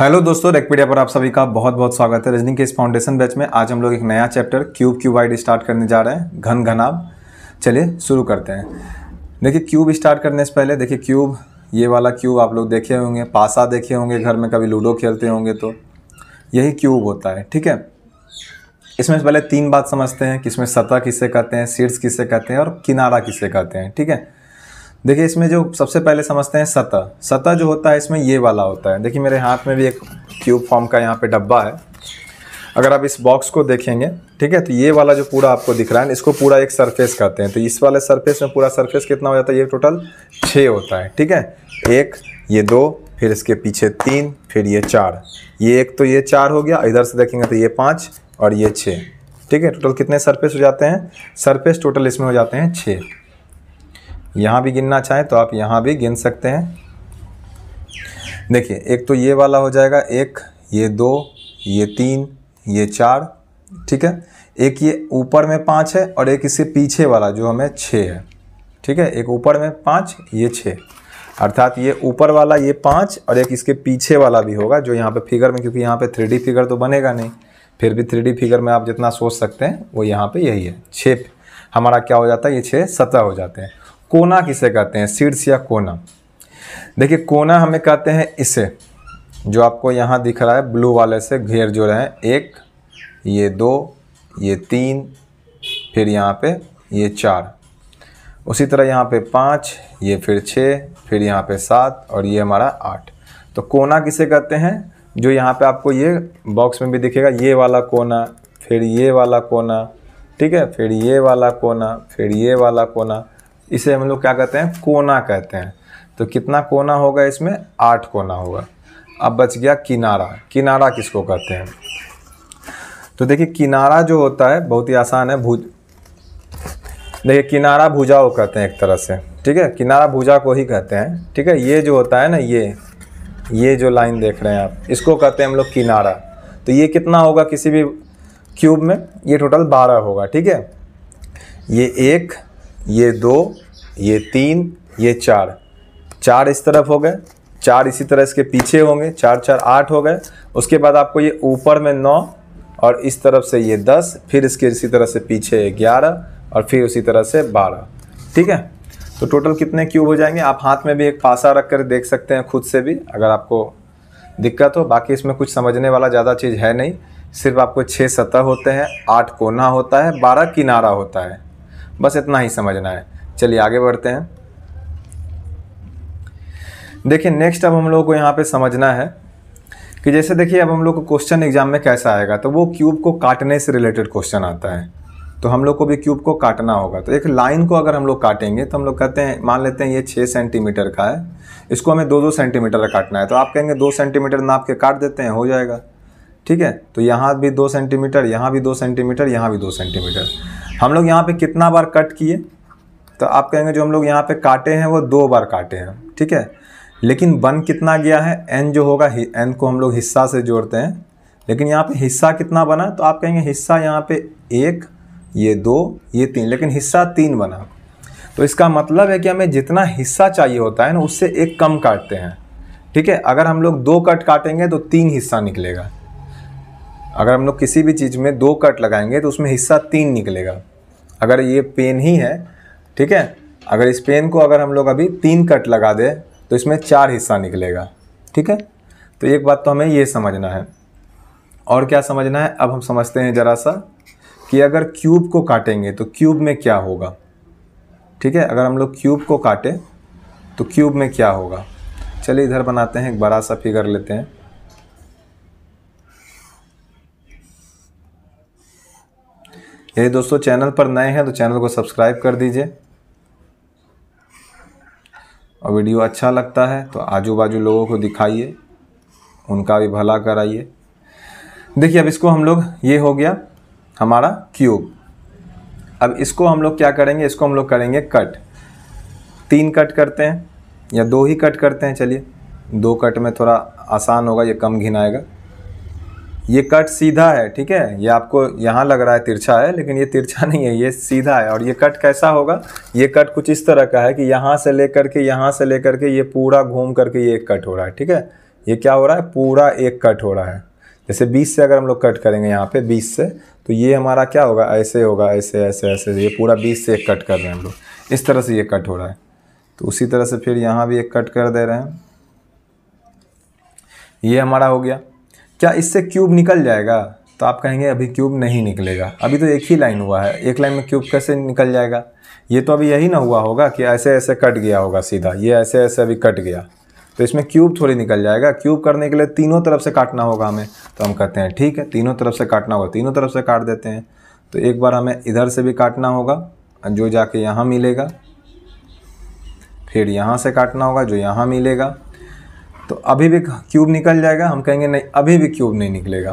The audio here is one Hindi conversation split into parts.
हेलो दोस्तों रेकपीडिया पर आप सभी का बहुत बहुत स्वागत है रजनी के इस फाउंडेशन बैच में आज हम लोग एक नया चैप्टर क्यूब क्यूबाइड स्टार्ट करने जा रहे हैं घन घनाब चलिए शुरू करते हैं देखिए क्यूब स्टार्ट करने से पहले देखिए क्यूब ये वाला क्यूब आप लोग देखे होंगे पासा देखे होंगे घर में कभी लूडो खेलते होंगे तो यही क्यूब होता है ठीक है इसमें से पहले तीन बात समझते हैं कि इसमें सतह किसे कहते हैं शीर्ष किसे कहते हैं और किनारा किसे कहते हैं ठीक है देखिए इसमें जो सबसे पहले समझते हैं सतह सतह जो होता है इसमें ये वाला होता है देखिए मेरे हाथ में भी एक क्यूब फॉर्म का यहाँ पे डब्बा है अगर आप इस बॉक्स को देखेंगे ठीक है तो ये वाला जो पूरा आपको दिख रहा है इसको पूरा एक सरफेस कहते हैं तो इस वाले सरफेस में पूरा सरफेस कितना हो जाता है ये टोटल छः होता है ठीक है एक ये दो फिर इसके पीछे तीन फिर ये चार ये एक तो ये चार हो गया इधर से देखेंगे तो ये पाँच और ये छः ठीक है टोटल कितने सरफेस हो जाते हैं सरफेस टोटल इसमें हो जाते हैं छः यहाँ भी गिनना चाहें तो आप यहाँ भी गिन सकते हैं देखिए एक तो ये वाला हो जाएगा एक ये दो ये तीन ये चार ठीक है एक ये ऊपर में पाँच है और एक इससे पीछे वाला जो हमें छः है ठीक है एक ऊपर में पाँच ये छः अर्थात ये ऊपर वाला ये पाँच और एक इसके पीछे वाला भी होगा जो यहाँ पे फिगर में क्योंकि यहाँ पे थ्री फिगर तो बनेगा नहीं फिर भी थ्री फिगर में आप जितना सोच सकते हैं वो यहाँ पे यही है छः हमारा क्या हो जाता है ये छः सत्रह हो जाते हैं कोना किसे कहते हैं शीर्ष या कोना देखिए कोना हमें कहते हैं इसे जो आपको यहाँ दिख रहा है ब्लू वाले से घेर जो रहे हैं एक ये दो ये तीन फिर यहाँ पे ये चार उसी तरह यहाँ पे पाँच ये फिर छः फिर यहाँ पे सात और ये हमारा आठ तो कोना किसे कहते हैं जो यहाँ पे आपको ये बॉक्स में भी दिखेगा ये वाला कोना फिर ये वाला कोना ठीक है फिर ये वाला कोना फिर ये वाला कोना इसे हम लोग क्या कहते हैं कोना कहते हैं तो कितना कोना होगा इसमें आठ कोना होगा अब बच गया किनारा किनारा किसको कहते हैं तो देखिए किनारा जो होता है बहुत ही आसान है भुज देखिए किनारा भुजा को कहते हैं एक तरह से ठीक है किनारा भुजा को ही कहते हैं ठीक है ये जो होता है ना ये ये जो लाइन देख रहे हैं आप इसको कहते हैं हम लोग किनारा तो ये कितना होगा किसी भी क्यूब में ये टोटल बारह होगा ठीक है ये एक ये दो ये तीन ये चार चार इस तरफ हो गए चार इसी तरह इसके पीछे होंगे चार चार आठ हो गए उसके बाद आपको ये ऊपर में नौ और इस तरफ से ये दस फिर इसके इसी तरह से पीछे ग्यारह और फिर उसी तरह से बारह ठीक है तो टोटल कितने क्यूब हो जाएंगे आप हाथ में भी एक पासा रख कर देख सकते हैं खुद से भी अगर आपको दिक्कत हो बाकी इसमें कुछ समझने वाला ज़्यादा चीज़ है नहीं सिर्फ आपको छः सतह होते हैं आठ कोना होता है बारह किनारा होता है बस इतना ही समझना है चलिए आगे बढ़ते हैं देखिए नेक्स्ट अब हम लोग को यहाँ पे समझना है कि जैसे देखिए अब हम लोग को क्वेश्चन एग्जाम में कैसा आएगा तो वो क्यूब को काटने से रिलेटेड क्वेश्चन आता है तो हम लोग को भी क्यूब को काटना होगा तो एक लाइन को अगर हम लोग काटेंगे तो हम लोग कहते हैं मान लेते हैं ये छः सेंटीमीटर का है इसको हमें दो दो सेंटीमीटर का काटना है तो आप कहेंगे दो सेंटीमीटर नाप के काट देते हैं हो जाएगा ठीक है तो यहाँ भी दो सेंटीमीटर यहाँ भी दो सेंटीमीटर यहाँ भी दो सेंटीमीटर हम लोग यहाँ पर कितना बार कट किए तो आप कहेंगे जो हम लोग यहाँ पे काटे हैं वो दो बार काटे हैं ठीक है लेकिन वन कितना गया है एन जो होगा एन को हम लोग हिस्सा से जोड़ते हैं लेकिन यहाँ पे हिस्सा कितना बना तो आप कहेंगे हिस्सा यहाँ पे एक ये दो ये तीन लेकिन हिस्सा तीन बना तो इसका मतलब है कि हमें जितना हिस्सा चाहिए होता है ना उससे एक कम काटते हैं ठीक है अगर हम लोग दो कट काटेंगे तो तीन हिस्सा निकलेगा अगर हम लोग किसी भी चीज़ में दो कट लगाएंगे तो उसमें हिस्सा तीन निकलेगा अगर ये पेन ही है ठीक है अगर इस पेन को अगर हम लोग अभी तीन कट लगा दें तो इसमें चार हिस्सा निकलेगा ठीक है तो एक बात तो हमें ये समझना है और क्या समझना है अब हम समझते हैं ज़रा सा कि अगर क्यूब को काटेंगे तो क्यूब में क्या होगा ठीक है अगर हम लोग क्यूब को काटें तो क्यूब में क्या होगा चलिए इधर बनाते हैं एक बड़ा सा फिगर लेते हैं यदि दोस्तों चैनल पर नए हैं तो चैनल को सब्सक्राइब कर दीजिए और वीडियो अच्छा लगता है तो आजू बाजू लोगों को दिखाइए उनका भी भला कराइए देखिए अब इसको हम लोग ये हो गया हमारा क्यूब अब इसको हम लोग क्या करेंगे इसको हम लोग करेंगे कट तीन कट करते हैं या दो ही कट करते हैं चलिए दो कट में थोड़ा आसान होगा ये कम घिनाएगा ये कट सीधा है ठीक है ये आपको यहाँ लग रहा है तिरछा है लेकिन ये तिरछा नहीं है ये सीधा है और ये कट कैसा होगा ये कट कुछ इस तरह का है कि यहाँ से लेकर के यहाँ से लेकर के ये पूरा घूम करके ये एक कट हो रहा है ठीक है ये क्या हो रहा है पूरा एक कट हो रहा है जैसे 20 से अगर हम लोग कट करेंगे यहाँ पे 20 से तो ये हमारा क्या होगा ऐसे होगा ऐसे ऐसे ऐसे ये पूरा 20 से एक कट कर रहे हैं हम लोग इस तरह से ये कट हो रहा है तो उसी तरह से फिर यहाँ भी एक कट कर दे रहे हैं ये हमारा हो गया क्या इससे क्यूब निकल जाएगा तो आप कहेंगे अभी क्यूब नहीं निकलेगा अभी तो एक ही लाइन हुआ है एक लाइन में क्यूब कैसे निकल जाएगा ये तो अभी यही ना हुआ होगा कि ऐसे ऐसे कट गया होगा सीधा ये ऐसे ऐसे अभी कट गया तो इसमें क्यूब थोड़ी निकल जाएगा क्यूब करने के लिए तीनों तरफ से काटना होगा हमें तो हम कहते हैं ठीक है तीनों तरफ से काटना होगा तीनों तरफ से काट देते हैं तो एक बार हमें इधर से भी काटना होगा जो जाके यहाँ मिलेगा फिर यहाँ से काटना होगा जो यहाँ मिलेगा तो अभी भी क्यूब निकल जाएगा हम कहेंगे नहीं अभी भी क्यूब नहीं निकलेगा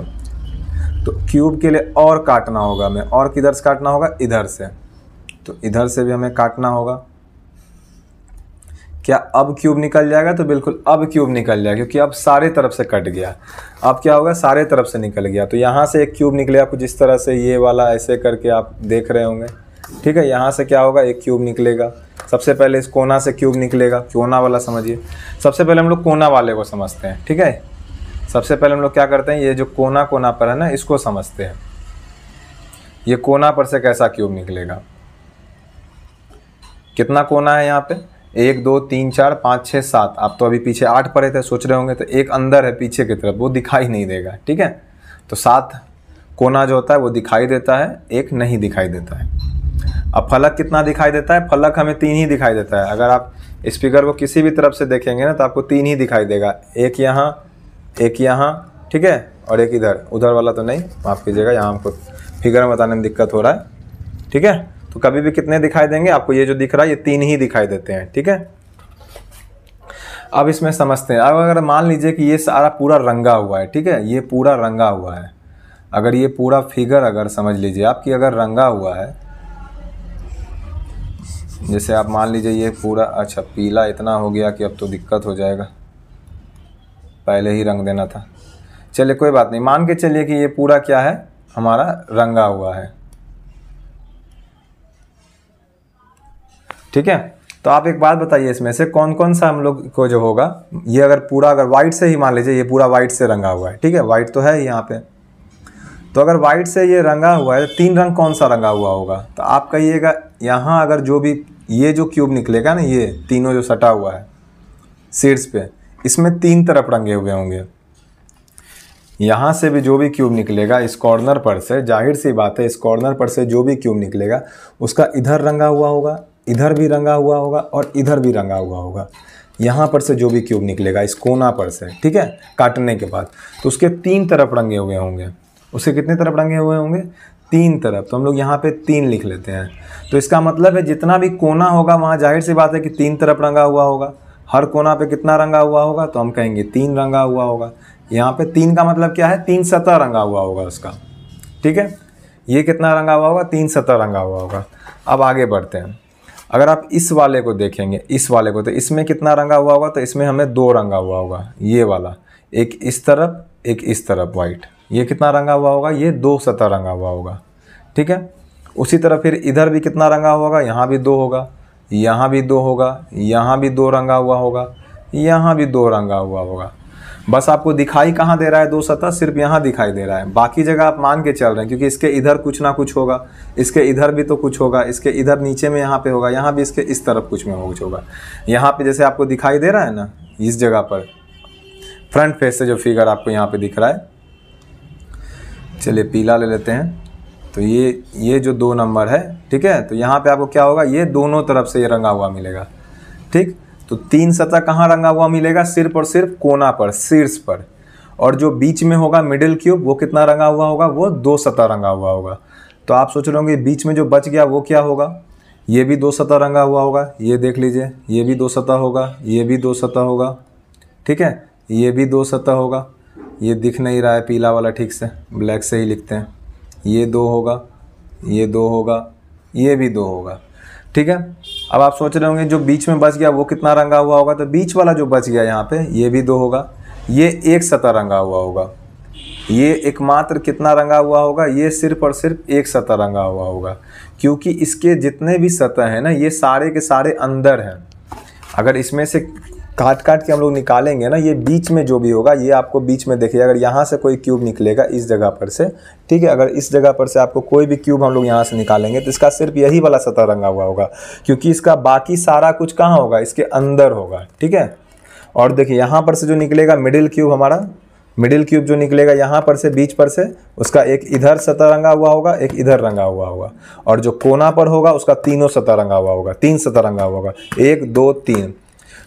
तो क्यूब के लिए और काटना होगा हमें और किधर से काटना होगा इधर से तो इधर से भी हमें काटना होगा क्या अब क्यूब निकल जाएगा तो बिल्कुल अब क्यूब निकल जाएगा क्योंकि अब सारे तरफ से कट गया अब क्या होगा सारे तरफ से निकल गया तो यहाँ से एक क्यूब निकलेगा कुछ इस तरह से ये वाला ऐसे करके आप देख रहे होंगे ठीक है यहाँ से क्या होगा एक क्यूब निकलेगा सबसे पहले इस कोना से क्यूब निकलेगा कोना वाला समझिए सबसे पहले हम लोग कोना वाले को समझते हैं ठीक है सबसे पहले हम लोग क्या करते हैं ये जो कोना कोना पर है ना इसको समझते हैं ये कोना पर से कैसा क्यूब निकलेगा कितना कोना है यहाँ पे एक दो तीन चार पाँच छः सात आप तो अभी पीछे आठ पड़े थे सोच रहे होंगे तो एक अंदर है पीछे की तरफ वो दिखाई नहीं देगा ठीक है तो सात कोना जो होता है वो दिखाई देता है एक नहीं दिखाई देता है अब फलक कितना दिखाई देता है फलक हमें तीन ही दिखाई देता है अगर आप स्पीकर को किसी भी तरफ से देखेंगे ना तो आपको तीन ही दिखाई देगा एक यहाँ एक यहाँ ठीक है और एक इधर उधर वाला तो नहीं माफ़ कीजिएगा यहाँ हमको फिगर में बताने में दिक्कत हो रहा है ठीक है तो कभी भी कितने दिखाई देंगे आपको ये जो दिख रहा है ये तीन ही दिखाई देते हैं ठीक है अब इसमें समझते हैं अब अगर मान लीजिए कि ये सारा पूरा रंगा हुआ है ठीक है ये पूरा रंगा हुआ है अगर ये पूरा फिगर अगर समझ लीजिए आपकी अगर रंगा हुआ है जैसे आप मान लीजिए ये पूरा अच्छा पीला इतना हो गया कि अब तो दिक्कत हो जाएगा पहले ही रंग देना था चलिए कोई बात नहीं मान के चलिए कि ये पूरा क्या है हमारा रंगा हुआ है ठीक है तो आप एक बात बताइए इसमें से कौन कौन सा हम लोग को जो होगा ये अगर पूरा अगर वाइट से ही मान लीजिए ये पूरा वाइट से रंगा हुआ है ठीक है वाइट तो है यहाँ पे तो अगर वाइट से ये रंगा हुआ है तो तीन रंग कौन सा रंगा हुआ होगा तो आप कहिएगा यहाँ अगर जो भी ये जो क्यूब निकलेगा ना ये तीनों जो सटा हुआ है सीड्स पे इसमें तीन तरफ रंगे हुए होंगे यहाँ से भी जो भी क्यूब निकलेगा इस कॉर्नर पर से जाहिर सी बात है इस कॉर्नर पर से जो भी क्यूब निकलेगा उसका इधर रंगा हुआ होगा इधर भी रंगा हुआ होगा और इधर भी रंगा हुआ होगा यहाँ पर से जो भी क्यूब निकलेगा इस कोना पर से ठीक है काटने के बाद तो उसके तीन तरफ रंगे हुए होंगे उसके कितने तरफ रंगे हुए होंगे तीन तरफ तो हम लोग यहाँ पे तीन लिख लेते हैं तो इसका मतलब है जितना भी कोना होगा वहाँ जाहिर सी बात है कि तीन तरफ रंगा हुआ होगा हर कोना पे कितना रंगा हुआ होगा तो हम कहेंगे तीन रंगा हुआ होगा यहाँ पे तीन का मतलब क्या है तीन सतह रंगा हुआ होगा उसका ठीक है ये कितना रंगा हुआ होगा तीन सतह रंगा हुआ होगा अब आगे बढ़ते हैं अगर आप इस वाले को देखेंगे इस वाले को तो इसमें कितना रंगा हुआ होगा तो इसमें हमें दो रंगा हुआ होगा ये वाला एक इस तरफ एक इस तरफ वाइट ये कितना रंगा हुआ होगा ये दो सतह रंगा हुआ होगा ठीक है उसी तरह फिर इधर भी कितना रंगा होगा यहाँ भी दो होगा यहाँ भी दो होगा यहाँ भी दो रंगा हुआ होगा यहाँ भी दो रंगा हुआ होगा बस आपको दिखाई कहाँ दे रहा है दो सतह सिर्फ यहाँ दिखाई दे रहा है बाकी जगह आप मान के चल रहे हैं क्योंकि इसके इधर कुछ ना कुछ होगा इसके इधर भी तो कुछ होगा इसके इधर नीचे में यहाँ पे होगा यहाँ भी इसके इस तरफ कुछ में कुछ होगा यहाँ पे जैसे आपको दिखाई दे रहा है ना इस जगह पर फ्रंट फेस से जो फिगर आपको यहाँ पे दिख रहा है चलिए पीला ले लेते हैं तो ये ये जो दो नंबर है ठीक है तो यहाँ पे आपको क्या होगा ये दोनों तरफ से ये रंगा हुआ मिलेगा ठीक तो तीन सतह कहाँ रंगा हुआ मिलेगा सिर्फ और सिर्फ कोना पर शीर्ष पर और जो बीच में होगा मिडिल क्यूब वो कितना रंगा हुआ होगा वो दो सतह रंगा हुआ होगा तो आप सोच रहे होंगे बीच में जो बच गया वो क्या होगा ये भी दो सतह रंगा हुआ होगा ये देख लीजिए ये भी दो सतह होगा ये भी दो सतह होगा ठीक है ये भी दो सतह होगा ये दिख नहीं रहा है पीला वाला ठीक से ब्लैक से ही लिखते हैं ये दो होगा ये दो होगा ये भी दो होगा ठीक है अब आप सोच रहे होंगे जो बीच में बच गया वो कितना रंगा हुआ होगा तो बीच वाला जो बच गया यहाँ पे ये भी दो होगा ये एक सतह रंगा हुआ होगा ये एकमात्र कितना रंगा हुआ होगा ये सिर्फ और सिर्फ एक सतह रंगा हुआ होगा क्योंकि इसके जितने भी सतह हैं ना ये सारे के सारे अंदर हैं अगर इसमें से काट काट के हम लोग निकालेंगे ना ये बीच में जो भी होगा ये आपको बीच में देखिए अगर यहाँ से कोई क्यूब निकलेगा इस जगह पर से ठीक है अगर इस जगह पर से आपको कोई भी क्यूब हम लोग यहाँ से निकालेंगे तो इसका सिर्फ यही वाला सतह रंगा हुआ होगा क्योंकि इसका बाकी सारा कुछ कहाँ होगा इसके अंदर होगा ठीक है और देखिए यहाँ पर से जो निकलेगा मिडिल क्यूब हमारा मिडिल क्यूब जो निकलेगा यहाँ पर से बीच पर से उसका एक इधर सतह रंगा हुआ होगा एक इधर रंगा हुआ होगा और जो कोना पर होगा उसका तीनों सतह रंगा हुआ होगा तीन सतह रंगा हुआ होगा एक दो तीन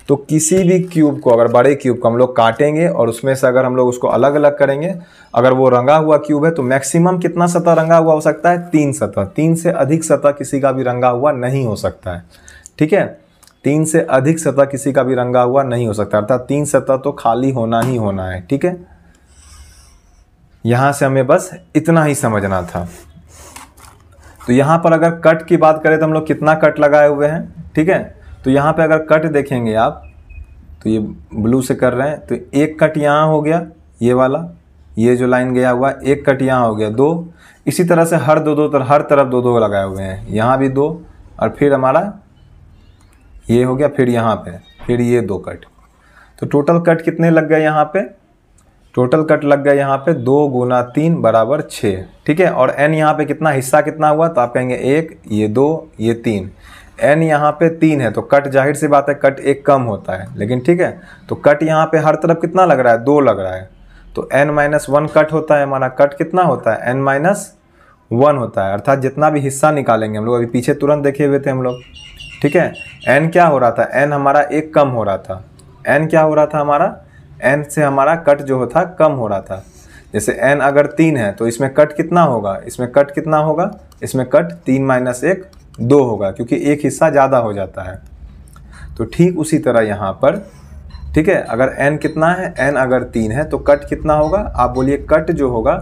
तो किसी भी क्यूब को अगर बड़े क्यूब को हम लोग काटेंगे और उसमें से अगर हम लोग उसको अलग अलग करेंगे अगर वो रंगा हुआ क्यूब है तो मैक्सिमम कितना सतह रंगा हुआ हो सकता है तीन सतह तीन से अधिक सतह किसी का भी रंगा हुआ नहीं हो सकता है ठीक है तीन से अधिक सतह किसी का भी रंगा हुआ नहीं हो सकता अर्थात तीन सतह तो खाली होना ही होना है ठीक है यहां से हमें बस इतना ही समझना था तो यहां पर अगर कट की बात करें तो हम लोग कितना कट लगाए हुए हैं ठीक है तो यहाँ पे अगर कट देखेंगे आप तो ये ब्लू से कर रहे हैं तो एक कट यहाँ हो गया ये वाला ये जो लाइन गया हुआ एक कट यहाँ हो गया दो इसी तरह से हर दो दो तर, हर तरफ दो दो लगाए हुए हैं यहाँ भी दो और फिर हमारा ये हो गया फिर यहाँ पे फिर ये दो कट तो टोटल कट कितने लग गए यहाँ पे टोटल कट लग गए यहाँ पे दो गुना तीन बराबर छः ठीक है और एन यहाँ पे कितना हिस्सा कितना हुआ तो आप कहेंगे एक ये दो ये तीन एन यहाँ पे तीन है तो कट जाहिर सी बात है कट एक कम होता है लेकिन ठीक है तो कट यहाँ पे हर तरफ कितना लग रहा है दो लग रहा है तो एन माइनस वन कट होता है हमारा कट कितना होता है एन माइनस वन होता है अर्थात जितना भी हिस्सा निकालेंगे हम लोग अभी पीछे तुरंत देखे हुए थे हम लोग ठीक है एन क्या हो रहा था एन हमारा एक कम हो रहा था एन क्या हो रहा था हमारा एन से हमारा कट जो था कम हो रहा था जैसे एन अगर तीन है तो इसमें कट कितना होगा इसमें कट कितना होगा इसमें कट तीन माइनस एक दो होगा क्योंकि एक हिस्सा ज़्यादा हो जाता है तो ठीक उसी तरह यहाँ पर ठीक है अगर n कितना है n अगर तीन है तो कट कितना होगा आप बोलिए कट जो होगा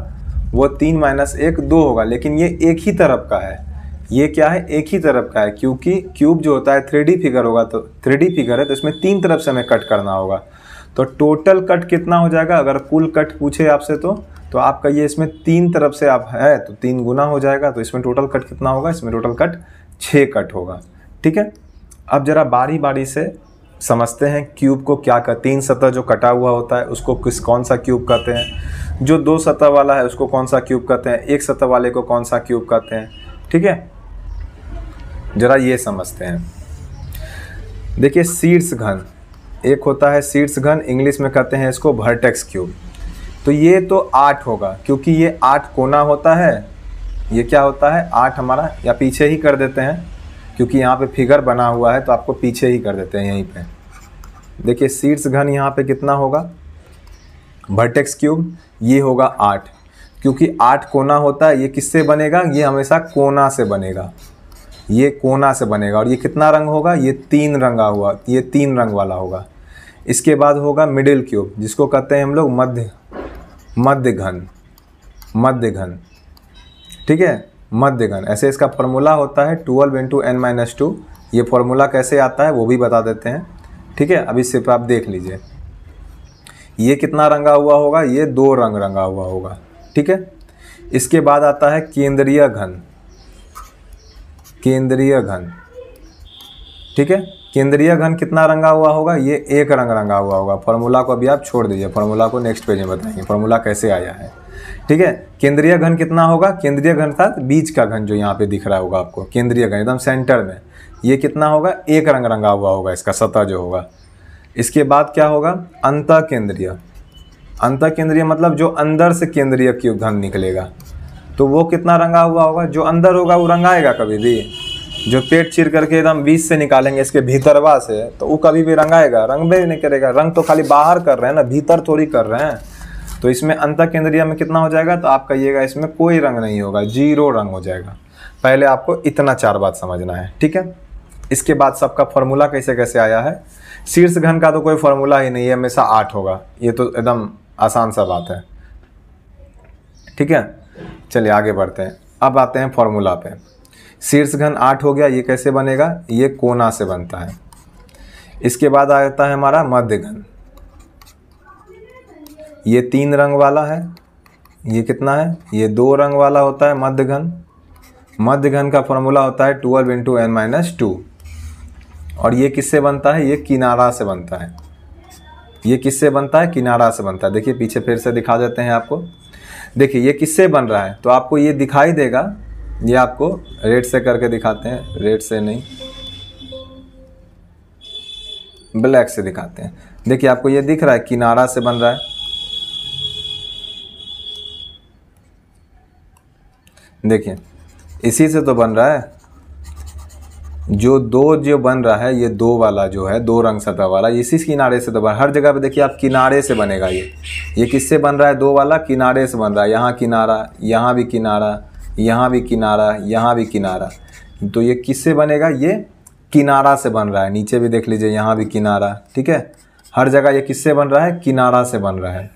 वो तीन माइनस एक दो होगा लेकिन ये एक ही तरफ का है ये क्या है एक ही तरफ का है क्योंकि क्यूब जो होता है थ्री फिगर होगा तो थ्री फिगर है तो इसमें तीन तरफ से हमें कट करना होगा तो टोटल कट कितना हो जाएगा अगर कुल कट पूछे आपसे तो तो आपका ये इसमें तीन तरफ से आप है तो तीन गुना हो जाएगा तो इसमें टोटल कट कितना होगा इसमें टोटल कट छः कट होगा ठीक है अब ज़रा बारी बारी से समझते हैं क्यूब को क्या कहते तीन सतह जो कटा हुआ होता है उसको किस कौन सा क्यूब कहते हैं जो दो सतह वाला है उसको कौन सा क्यूब कहते हैं एक सतह वाले को कौन सा क्यूब कहते हैं ठीक है ज़रा ये समझते हैं देखिए शीर्ष घन एक होता है शीर्ष घन इंग्लिश में कहते हैं इसको वर्टेक्स क्यूब तो ये तो आठ होगा क्योंकि ये आठ कोना होता है ये क्या होता है आठ हमारा या पीछे ही कर देते हैं क्योंकि यहाँ पे फिगर बना हुआ है तो आपको पीछे ही कर देते हैं यहीं पे देखिए सीट्स घन यहाँ पे कितना होगा वर्टेक्स क्यूब ये होगा आठ क्योंकि आठ कोना होता है ये किससे बनेगा ये हमेशा कोना से बनेगा ये कोना से बनेगा और ये कितना रंग होगा ये तीन रंगा हुआ ये तीन रंग वाला होगा इसके बाद होगा मिडिल क्यूब जिसको कहते हैं हम लोग मध्य मध्य घन मध्य घन ठीक है मध्यगण ऐसे इसका फॉर्मूला होता है twelve into N minus two ये फॉर्मूला कैसे आता है वो भी बता देते हैं ठीक है अभी सिर्फ आप देख लीजिए ये कितना रंगा हुआ होगा ये दो रंग रंगा हुआ होगा ठीक है इसके बाद आता है केंद्रीय घन केंद्रीय घन ठीक है केंद्रीय घन कितना रंगा हुआ होगा ये एक रंग रंगा हुआ होगा फॉर्मूला को अभी आप छोड़ दीजिए फॉर्मूला को नेक्स्ट पेज में बताएंगे फॉर्मूला कैसे आया है ठीक है केंद्रीय घन कितना होगा केंद्रीय घन अर्थात बीच का घन जो यहाँ पे दिख रहा होगा आपको केंद्रीय घन एकदम सेंटर में ये कितना होगा एक रंग रंगा हुआ होगा इसका सतह जो होगा इसके बाद क्या होगा अंत केंद्रीय अंत केंद्रीय मतलब जो अंदर से केंद्रीय घन निकलेगा तो वो कितना रंगा हुआ होगा जो अंदर होगा वो रंगाएगा कभी भी जो पेट चीर करके एकदम बीच से निकालेंगे इसके भीतरवा से तो वो कभी भी रंगाएगा रंग भी नहीं करेगा रंग तो खाली बाहर कर रहे हैं ना भीतर थोड़ी कर रहे हैं तो इसमें अंत केंद्रिया में कितना हो जाएगा तो आप कहिएगा इसमें कोई रंग नहीं होगा जीरो रंग हो जाएगा पहले आपको इतना चार बात समझना है ठीक है इसके बाद सबका फॉर्मूला कैसे कैसे आया है शीर्ष घन का तो कोई फॉर्मूला ही नहीं है हमेशा आठ होगा ये तो एकदम आसान सा बात है ठीक है चलिए आगे बढ़ते हैं अब आते हैं फॉर्मूला पे शीर्ष घन आठ हो गया ये कैसे बनेगा ये कोना से बनता है इसके बाद आ जाता है हमारा मध्य घन ये तीन रंग वाला है ये कितना है ये दो रंग वाला होता है मध्य घन मध्य घन का फॉर्मूला होता है twelve into N minus two और ये किससे बनता है ये किनारा से बनता है ये किससे बनता है किनारा से बनता है देखिए पीछे फिर से दिखा देते हैं आपको देखिए ये किससे बन रहा है तो आपको ये दिखाई देगा ये आपको रेड से करके दिखाते हैं रेड से नहीं ब्लैक से दिखाते हैं देखिए आपको ये दिख रहा है किनारा से बन रहा है देखिए इसी से तो बन रहा है जो दो जो बन रहा है ये दो वाला जो है दो रंग सतह वाला इसी किनारे से तो बन हर जगह पे देखिए आप किनारे से बनेगा ये ये किससे बन रहा है दो वाला किनारे से बन रहा है यहाँ किनारा यहाँ भी किनारा यहाँ भी किनारा यहाँ भी किनारा तो ये किससे बनेगा ये किनारा से बन रहा है नीचे भी देख लीजिए यहाँ भी किनारा ठीक है हर जगह ये किससे बन रहा है किनारा से बन रहा है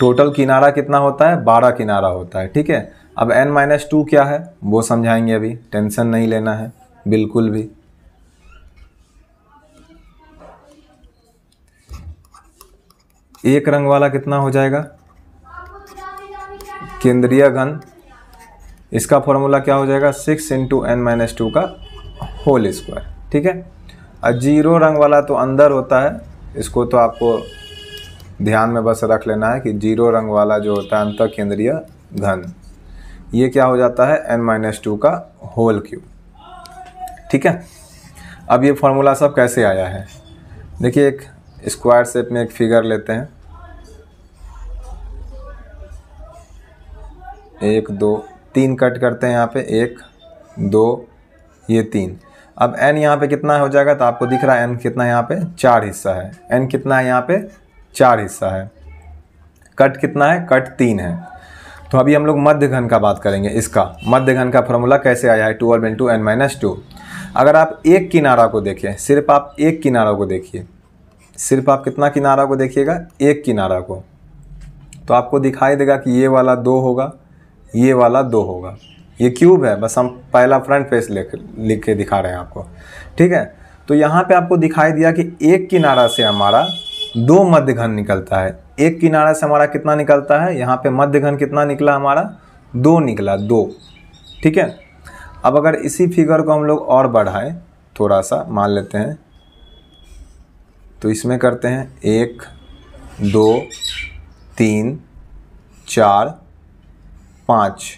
टोटल किनारा कितना होता है बारह किनारा होता है ठीक है अब एन माइनस टू क्या है वो समझाएंगे अभी टेंशन नहीं लेना है बिल्कुल भी एक रंग वाला कितना हो जाएगा केंद्रीय घन इसका फॉर्मूला क्या हो जाएगा six into N minus two का होल स्क्वायर ठीक है और जीरो रंग वाला तो अंदर होता है इसको तो आपको ध्यान में बस रख लेना है कि जीरो रंग वाला जो होता है अंत केंद्रीय घन ये क्या हो जाता है एन माइनस टू का होल क्यूब ठीक है अब ये फॉर्मूला सब कैसे आया है देखिए एक स्क्वायर शेप में एक फिगर लेते हैं एक दो तीन कट करते हैं यहाँ पे एक दो ये तीन अब एन यहाँ पे कितना हो जाएगा तो आपको दिख रहा है एन कितना यहाँ पे चार हिस्सा है एन कितना है यहाँ पे चार हिस्सा है कट कितना है कट तीन है तो अभी हम लोग मध्य घन का बात करेंगे इसका मध्य घन का फॉर्मूला कैसे आया है twelve into N minus two अगर आप एक किनारा को देखें सिर्फ आप एक किनारा को देखिए सिर्फ आप कितना किनारा को देखिएगा एक किनारा को तो आपको दिखाई देगा कि ये वाला दो होगा ये वाला दो होगा ये क्यूब है बस हम पहला फ्रंट फेस लिख लिख के दिखा रहे हैं आपको ठीक है तो यहाँ पे आपको दिखाई दिया कि एक किनारा से हमारा दो मध्य घन निकलता है एक किनारे से हमारा कितना निकलता है यहाँ पे मध्य घन कितना निकला हमारा दो निकला दो ठीक है अब अगर इसी फिगर को हम लोग और बढ़ाएं थोड़ा सा मान लेते हैं तो इसमें करते हैं एक दो तीन चार पाँच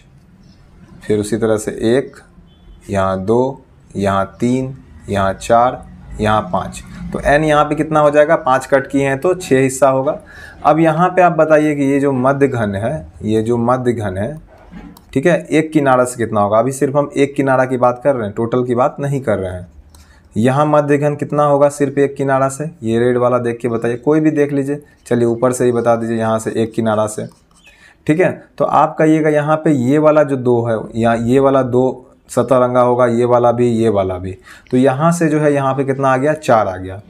फिर उसी तरह से एक यहाँ दो यहाँ तीन यहाँ चार यहाँ पाँच तो एन यहाँ पे कितना हो जाएगा पाँच कट किए हैं तो छः हिस्सा होगा अब यहाँ पे आप बताइए कि ये जो मध्य घन है ये जो मध्य घन है ठीक है एक किनारा से कितना होगा अभी सिर्फ हम एक किनारा की बात कर रहे हैं टोटल की बात नहीं कर रहे हैं यहाँ मध्य घन कितना होगा सिर्फ एक किनारा से ये रेड वाला देख के बताइए कोई भी देख लीजिए चलिए ऊपर से ही बता दीजिए यहाँ से एक किनारा से ठीक है तो आप कहिएगा यहाँ पे ये वाला जो दो है या ये वाला दो सतरंगा रंगा होगा ये वाला भी ये वाला भी तो यहाँ से जो है यहाँ पे कितना आ गया चार आ गया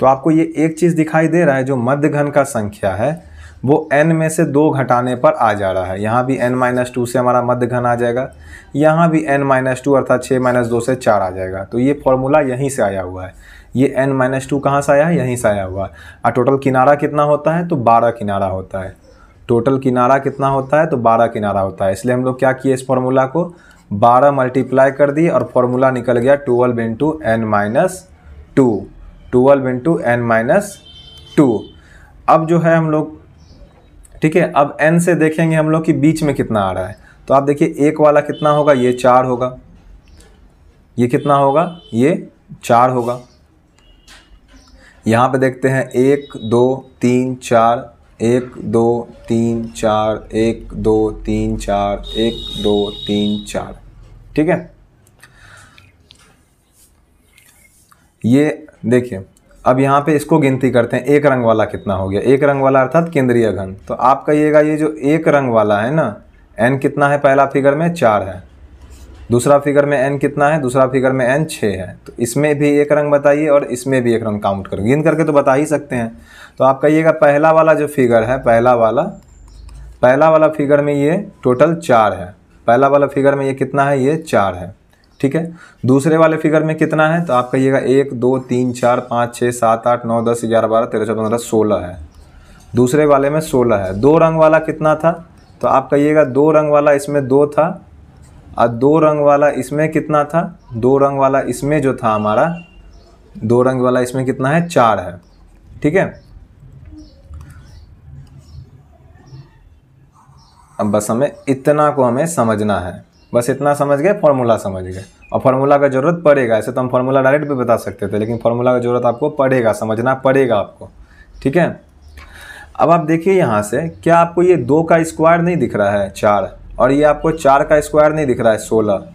तो आपको ये एक चीज़ दिखाई दे रहा है जो मध्य घन का संख्या है वो n में से दो घटाने पर आ जा रहा है यहाँ भी n माइनस टू से हमारा मध्य घन आ जाएगा यहाँ भी n माइनस टू अर्थात छः माइनस दो से चार आ जाएगा तो ये फॉर्मूला यहीं से आया हुआ है ये n माइनस टू कहाँ से आया है यहीं से आया हुआ है और टोटल किनारा कितना होता है तो बारह किनारा होता है टोटल किनारा कितना होता है तो बारह किनारा होता है इसलिए हम लोग क्या किए इस फॉर्मूला को बारह मल्टीप्लाई कर दी और फॉर्मूला निकल गया twelve into N minus two twelve into N minus two अब जो है हम लोग ठीक है अब एन से देखेंगे हम लोग कि बीच में कितना आ रहा है तो आप देखिए एक वाला कितना होगा ये चार होगा ये कितना होगा ये चार होगा यहाँ पे देखते हैं एक दो तीन चार एक दो तीन चार एक दो तीन चार एक दो तीन चार ठीक है ये देखिए अब यहाँ पे इसको गिनती करते हैं एक रंग वाला कितना हो गया एक रंग वाला अर्थात केंद्रीय घन तो आप कहिएगा ये जो एक रंग वाला है ना एन कितना है पहला फिगर में चार है दूसरा फिगर में एन कितना है दूसरा फिगर में एन छः है तो इसमें भी एक रंग बताइए और इसमें भी एक रंग काउंट करें गिन करके तो बता ही सकते हैं तो आप कहिएगा पहला वाला जो फिगर है पहला वाला पहला वाला फिगर में ये टोटल चार है पहला वाला फिगर में ये कितना है ये चार है ठीक है दूसरे वाले फिगर में कितना है तो आप कहिएगा एक दो तीन चार पाँच छः सात आठ नौ दस ग्यारह बारह तेरह चौदह पंद्रह सोलह है दूसरे वाले में सोलह है दो रंग वाला कितना था तो आप कहिएगा दो रंग वाला इसमें दो था और दो रंग वाला इसमें कितना था दो रंग वाला इसमें जो था हमारा दो रंग वाला इसमें कितना है चार है ठीक है अब बस हमें इतना को हमें समझना है बस इतना समझ गए फॉर्मूला समझ गए और फार्मूला का ज़रूरत पड़ेगा ऐसे तो हम फार्मूला डायरेक्ट भी बता सकते थे लेकिन फार्मूला का ज़रूरत आपको पड़ेगा समझना पड़ेगा आपको ठीक है अब आप देखिए यहाँ से क्या आपको ये दो का स्क्वायर नहीं दिख रहा है चार और ये आपको चार का स्क्वायर नहीं दिख रहा है सोलह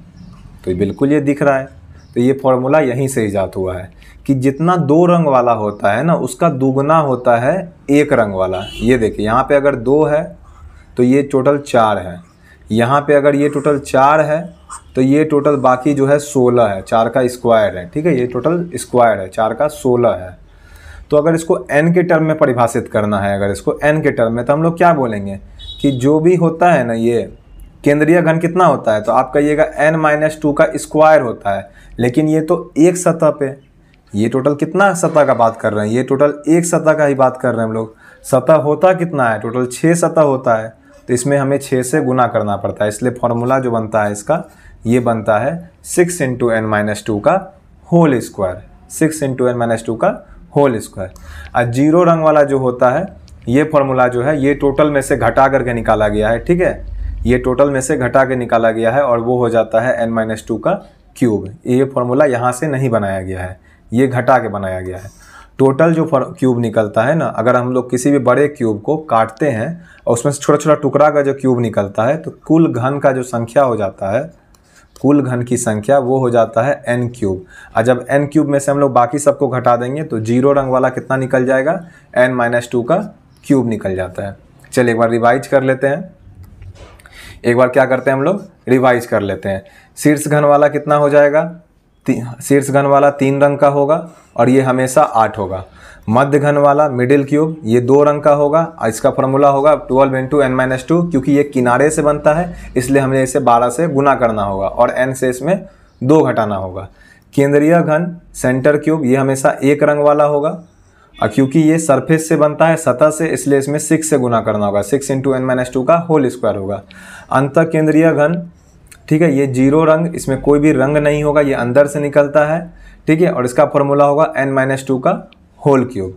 तो बिल्कुल ये दिख रहा है तो ये फॉर्मूला यहीं से ईजाद हुआ है कि जितना दो रंग वाला होता है ना उसका दुगना होता है एक रंग वाला ये देखिए यहाँ पे अगर दो है तो ये टोटल चार है यहाँ पे अगर ये टोटल चार है तो ये टोटल बाकी जो है सोलह है चार का स्क्वायर है ठीक है ये टोटल स्क्वायर है चार का सोलह है तो अगर इसको एन के टर्म में परिभाषित करना है अगर इसको एन के टर्म में तो हम लोग क्या बोलेंगे कि जो भी होता है ना ये केंद्रीय घन कितना होता है तो आप कहिएगा एन माइनस टू का स्क्वायर होता है लेकिन ये तो एक सतह पे ये टोटल कितना सतह का बात कर रहे हैं ये टोटल एक सतह का ही बात कर रहे हैं हम लोग सतह होता कितना है टोटल छः सतह होता है तो इसमें हमें छः से गुना करना पड़ता है इसलिए फॉर्मूला जो बनता है इसका ये बनता है six into N minus two का whole square six into N minus two का होल स्क्वायर और जीरो रंग वाला जो होता है ये फॉर्मूला जो है ये टोटल में से घटा करके निकाला गया है ठीक है ये टोटल में से घटा के निकाला गया है और वो हो जाता है एन माइनस टू का क्यूब ये फॉर्मूला यहाँ से नहीं बनाया गया है ये घटा के बनाया गया है टोटल जो क्यूब निकलता है ना अगर हम लोग किसी भी बड़े क्यूब को काटते हैं और उसमें से छोटा छोटा टुकड़ा का जो क्यूब निकलता है तो कुल घन का जो संख्या हो जाता है कुल घन की संख्या वो हो जाता है एन क्यूब और जब एन क्यूब में से हम लोग बाकी सबको घटा देंगे तो जीरो रंग वाला कितना निकल जाएगा एन माइनस टू का क्यूब निकल जाता है चलिए एक बार रिवाइज कर लेते हैं एक बार क्या करते हैं हम लोग रिवाइज कर लेते हैं शीर्ष घन वाला कितना हो जाएगा शीर्ष घन वाला तीन रंग का होगा और ये हमेशा आठ होगा मध्य घन वाला मिडिल क्यूब ये दो रंग का होगा इसका फॉर्मूला होगा twelve into N minus two क्योंकि ये किनारे से बनता है इसलिए हमें इसे बारह से गुना करना होगा और एन से इसमें दो घटाना होगा केंद्रीय घन सेंटर क्यूब ये हमेशा एक रंग वाला होगा और क्योंकि ये सरफेस से बनता है सतह से इसलिए इसमें सिक्स से गुना करना होगा six into N minus two का होल स्क्वायर होगा अंत केंद्रीय घन ठीक है ये जीरो रंग इसमें कोई भी रंग नहीं होगा ये अंदर से निकलता है ठीक है और इसका फॉर्मूला होगा एन माइनस टू का होल क्यूब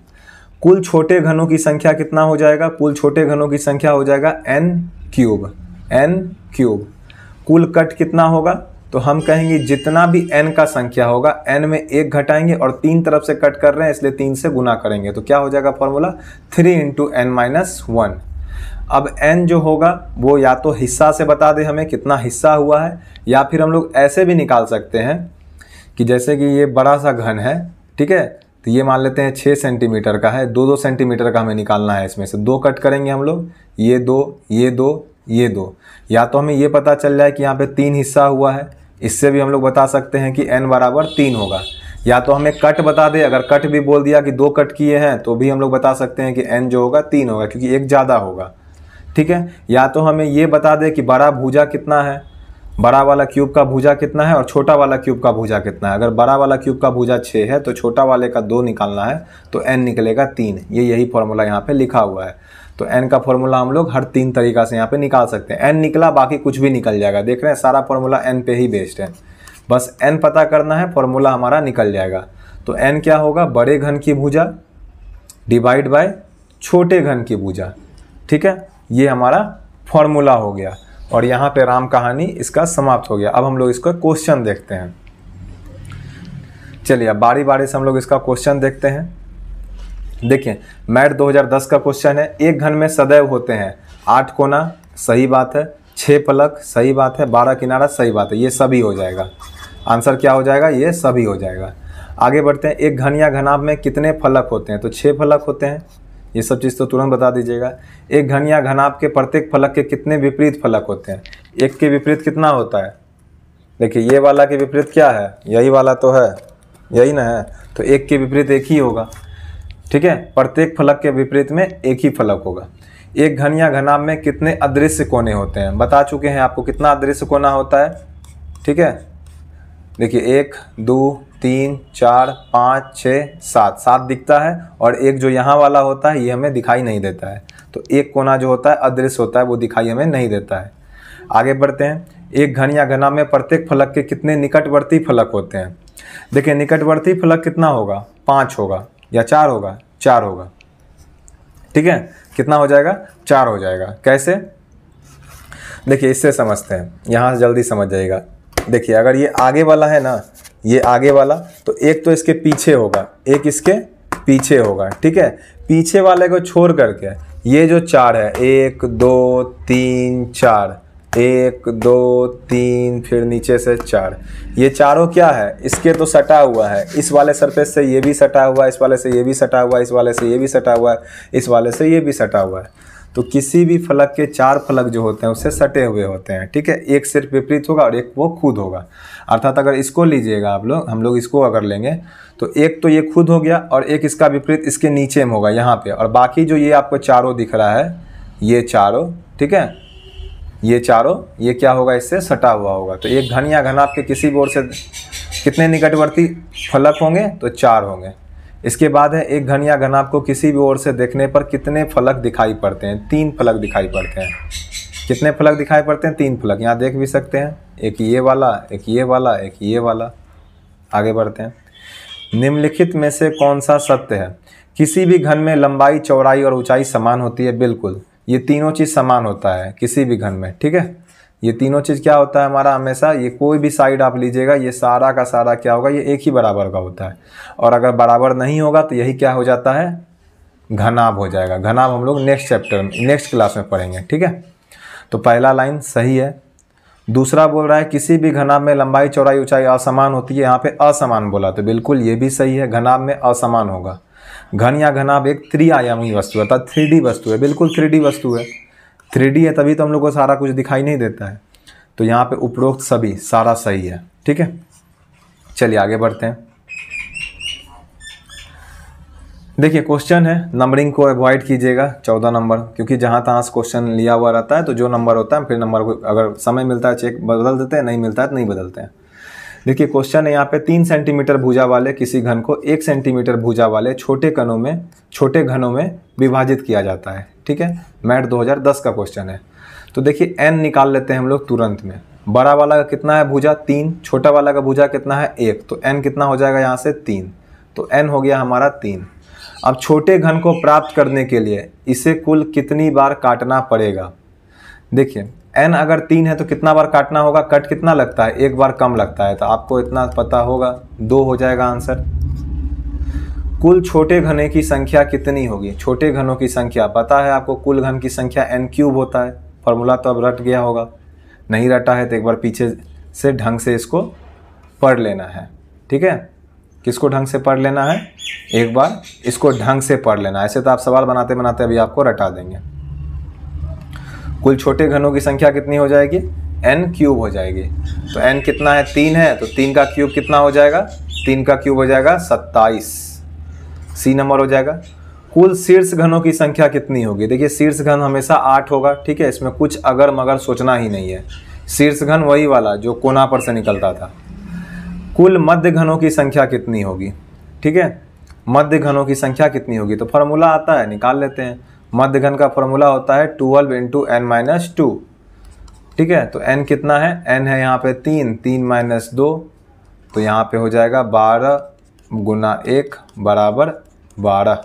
कुल छोटे घनों की संख्या कितना हो जाएगा कुल छोटे घनों की संख्या हो जाएगा एन क्यूब एन क्यूब कुल कट कितना होगा तो हम कहेंगे जितना भी एन का संख्या होगा एन में एक घटाएंगे और तीन तरफ से कट कर रहे हैं इसलिए तीन से गुना करेंगे तो क्या हो जाएगा formula three into N minus one अब एन जो होगा वो या तो हिस्सा से बता दे हमें कितना हिस्सा हुआ है या फिर हम लोग ऐसे भी निकाल सकते हैं कि जैसे कि ये बड़ा सा घन है ठीक है तो ये मान लेते हैं छः सेंटीमीटर का है दो दो सेंटीमीटर का हमें निकालना है इसमें से दो कट करेंगे हम लोग ये दो ये दो ये दो या तो हमें ये पता चल जाए कि यहाँ पे तीन हिस्सा हुआ है इससे भी हम लोग बता सकते हैं कि एन बराबर तीन होगा या तो हमें कट बता दे अगर कट भी बोल दिया कि दो कट किए हैं तो भी हम लोग बता सकते हैं कि एन जो होगा तीन होगा क्योंकि एक ज़्यादा होगा ठीक है या तो हमें ये बता दे कि बड़ा भूजा कितना है बड़ा वाला क्यूब का भूजा कितना है और छोटा वाला क्यूब का भूजा कितना है अगर बड़ा वाला क्यूब का भूजा छः है तो छोटा वाले का दो निकालना है तो एन निकलेगा तीन ये यही फॉर्मूला यहाँ पे लिखा हुआ है तो एन का फॉर्मूला हम लोग हर तीन तरीका से यहाँ पे निकाल सकते हैं एन निकला बाकी कुछ भी निकल जाएगा देख रहे हैं सारा फॉर्मूला एन पे ही बेस्ड है बस एन पता करना है फॉर्मूला हमारा निकल जाएगा तो एन क्या होगा बड़े घन की भुजा डिवाइड बाय छोटे घन की भुजा ठीक है ये हमारा फॉर्मूला हो गया और यहाँ पे राम कहानी इसका समाप्त हो गया अब हम लोग इसका क्वेश्चन देखते हैं चलिए अब बारी बारी से हम लोग इसका क्वेश्चन देखते हैं देखिए मैट 2010 का क्वेश्चन है एक घन में सदैव होते हैं आठ कोना सही बात है छः पलक सही बात है बारह किनारा सही बात है ये सभी हो जाएगा आंसर क्या हो जाएगा ये सभी हो जाएगा आगे बढ़ते हैं एक घन या घनाभ में कितने फलक होते हैं तो छः फलक होते हैं ये सब चीज़ तो तुरंत बता दीजिएगा एक घन या घनाप के प्रत्येक फलक के कितने विपरीत फलक होते हैं एक के विपरीत कितना होता है देखिए ये वाला के विपरीत क्या है यही वाला तो है यही ना है तो एक के विपरीत एक ही होगा ठीक है प्रत्येक फलक के विपरीत में एक ही फलक होगा एक घन या घनाप में कितने अदृश्य कोने होते हैं बता चुके हैं आपको कितना अदृश्य कोना होता है ठीक है देखिए एक दो तीन चार पाँच छः सात सात दिखता है और एक जो यहाँ वाला होता है ये हमें दिखाई नहीं देता है तो एक कोना जो होता है अदृश्य होता है वो दिखाई हमें नहीं देता है आगे बढ़ते हैं एक घन या घना में प्रत्येक फलक के कितने निकटवर्ती फलक होते हैं देखिए निकटवर्ती फलक कितना होगा पाँच होगा या चार होगा चार होगा ठीक है कितना हो जाएगा चार हो जाएगा कैसे देखिए इससे समझते हैं यहाँ से जल्दी समझ जाएगा देखिए अगर ये आगे वाला है ना ये आगे वाला तो एक तो इसके पीछे होगा एक इसके पीछे होगा ठीक है पीछे वाले को छोड़ करके ये जो चार है एक दो तीन चार एक दो तीन फिर नीचे से चार ये चारों क्या है इसके तो सटा हुआ है इस वाले सरफेस से ये भी सटा हुआ है इस वाले से ये भी सटा हुआ है इस वाले से ये भी सटा हुआ है इस वाले से ये भी सटा हुआ है तो किसी भी फलक के चार फलक जो होते हैं उससे सटे हुए होते हैं ठीक है एक सिर्फ विपरीत होगा और एक वो खुद होगा अर्थात अगर इसको लीजिएगा आप लोग हम लोग इसको अगर लेंगे तो एक तो ये खुद हो गया और एक इसका विपरीत इसके नीचे में होगा यहाँ पे और बाकी जो ये आपको चारों दिख रहा है ये चारों ठीक है ये चारों ये क्या होगा इससे सटा हुआ होगा तो एक घन या घन आपके किसी भी ओर से कितने निकटवर्ती फलक होंगे तो चार होंगे इसके बाद है एक घन या घन आपको किसी भी ओर से देखने पर कितने फलक दिखाई पड़ते हैं तीन फलक दिखाई पड़ते हैं कितने फलक दिखाई पड़ते हैं तीन फलक यहाँ देख भी सकते हैं एक ये वाला एक ये वाला एक ये वाला आगे बढ़ते हैं निम्नलिखित में से कौन सा सत्य है किसी भी घन में लंबाई चौड़ाई और ऊंचाई समान होती है बिल्कुल ये तीनों चीज़ समान होता है किसी भी घन में ठीक है ये तीनों चीज़ क्या होता है हमारा हमेशा ये कोई भी साइड आप लीजिएगा ये सारा का सारा क्या होगा ये एक ही बराबर का होता है और अगर बराबर नहीं होगा तो यही क्या हो जाता है घनाभ हो जाएगा घनाभ हम लोग नेक्स्ट चैप्टर नेक्स्ट क्लास में पढ़ेंगे ठीक है तो पहला लाइन सही है दूसरा बोल रहा है किसी भी घनाब में लंबाई चौड़ाई ऊंचाई असमान होती है यहाँ पे असमान बोला तो बिल्कुल ये भी सही है घनाब में असमान होगा घन या घनाब एक त्रिआयामी वस्तु है अर्थात थ्री वस्तु है बिल्कुल थ्री वस्तु है थ्री है तभी तो हम लोग को सारा कुछ दिखाई नहीं देता है तो यहाँ पे उपरोक्त सभी सारा सही है ठीक है चलिए आगे बढ़ते हैं देखिए क्वेश्चन है नंबरिंग को अवॉइड कीजिएगा चौदह नंबर क्योंकि जहाँ तहाँ से क्वेश्चन लिया हुआ रहता है तो जो नंबर होता है फिर नंबर को अगर समय मिलता है चेक बदल देते हैं नहीं मिलता है तो नहीं बदलते हैं देखिए क्वेश्चन है यहाँ पे तीन सेंटीमीटर भुजा वाले किसी घन को एक सेंटीमीटर भुजा वाले छोटे कणों में छोटे घनों में विभाजित किया जाता है ठीक है मैट 2010 का क्वेश्चन है तो देखिए एन निकाल लेते हैं हम लोग तुरंत में बड़ा वाला का कितना है भुजा तीन छोटा वाला का भुजा कितना है एक तो एन कितना हो जाएगा यहाँ से तीन तो एन हो गया हमारा तीन अब छोटे घन को प्राप्त करने के लिए इसे कुल कितनी बार काटना पड़ेगा देखिए एन अगर तीन है तो कितना बार काटना होगा कट कितना लगता है एक बार कम लगता है तो आपको इतना पता होगा दो हो जाएगा आंसर कुल छोटे घने की संख्या कितनी होगी छोटे घनों की संख्या पता है आपको कुल घन की संख्या एन क्यूब होता है फॉर्मूला तो अब रट गया होगा नहीं रटा है तो एक बार पीछे से ढंग से इसको पढ़ लेना है ठीक है किसको ढंग से पढ़ लेना है एक बार इसको ढंग से पढ़ लेना ऐसे तो आप सवाल बनाते बनाते अभी आपको रटा देंगे कुल छोटे घनों की संख्या कितनी हो जाएगी एन क्यूब हो जाएगी तो एन कितना है तीन है तो तीन का क्यूब कितना हो जाएगा तीन का क्यूब हो जाएगा सत्ताईस सी नंबर हो जाएगा कुल शीर्ष घनों की संख्या कितनी होगी देखिए शीर्ष घन हमेशा आठ होगा ठीक है इसमें कुछ अगर मगर सोचना ही नहीं है शीर्ष घन वही वाला जो कोना पर से निकलता था कुल मध्य घनों की संख्या कितनी होगी ठीक है मध्य घनों की संख्या कितनी होगी तो फॉर्मूला आता है निकाल लेते हैं मध्य घन का फॉर्मूला होता है twelve into N minus two ठीक है तो एन कितना है एन है यहाँ पे तीन तीन माइनस दो तो यहाँ पे हो जाएगा बारह गुना एक बराबर बारह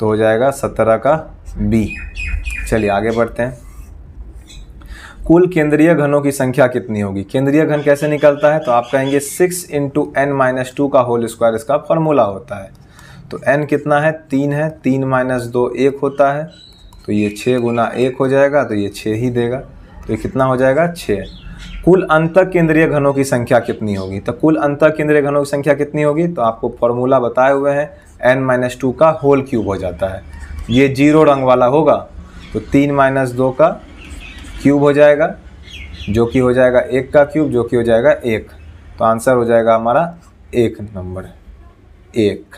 तो हो जाएगा सत्रह का बी चलिए आगे बढ़ते हैं कुल केंद्रीय घनों की संख्या कितनी होगी केंद्रीय घन कैसे निकलता है तो आप कहेंगे six into N minus two का होल स्क्वायर इसका फॉर्मूला होता है तो एन कितना है तीन है तीन माइनस दो एक होता है तो ये छः गुना एक हो जाएगा तो ये छः ही देगा तो ये कितना हो जाएगा छः कुल अंत केंद्रीय घनों की संख्या कितनी होगी तो कुल अंत केंद्रीय घनों की संख्या कितनी होगी तो आपको फॉर्मूला बताए हुए हैं एन माइनस टू का होल क्यूब हो जाता है ये जीरो रंग वाला होगा तो तीन माइनस दो का क्यूब हो जाएगा जो कि हो जाएगा एक का क्यूब जो कि हो जाएगा एक तो आंसर हो जाएगा हमारा एक नंबर एक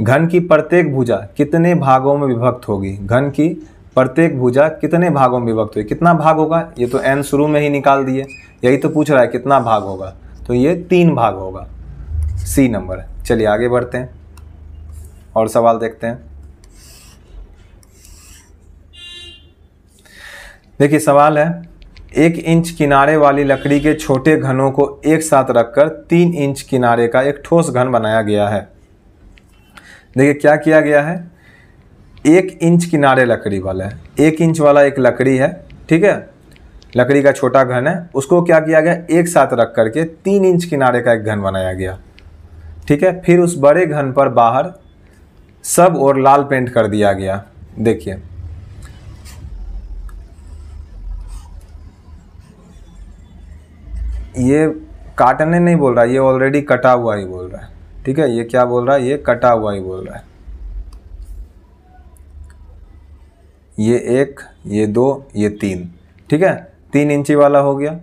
घन की प्रत्येक भुजा कितने भागों में विभक्त होगी घन की प्रत्येक भुजा कितने भागों में विभक्त होगी कितना भाग होगा ये तो एन शुरू में ही निकाल दिए यही तो पूछ रहा है कितना भाग होगा तो ये तीन भाग होगा सी नंबर चलिए आगे बढ़ते हैं और सवाल देखते हैं देखिए सवाल है एक इंच किनारे वाली लकड़ी के छोटे घनों को एक साथ रखकर तीन इंच किनारे का एक ठोस घन बनाया गया है देखिए क्या किया गया है एक इंच किनारे लकड़ी वाला है एक इंच वाला एक लकड़ी है ठीक है लकड़ी का छोटा घन है उसको क्या किया गया एक साथ रख करके तीन इंच किनारे का एक घन बनाया गया ठीक है फिर उस बड़े घन पर बाहर सब और लाल पेंट कर दिया गया देखिए ये काटने नहीं बोल रहा है ये ऑलरेडी कटा हुआ ही बोल रहा है ठीक है ये क्या बोल रहा है ये कटा हुआ ही बोल रहा है ये एक ये दो ये तीन ठीक है तीन इंची वाला हो गया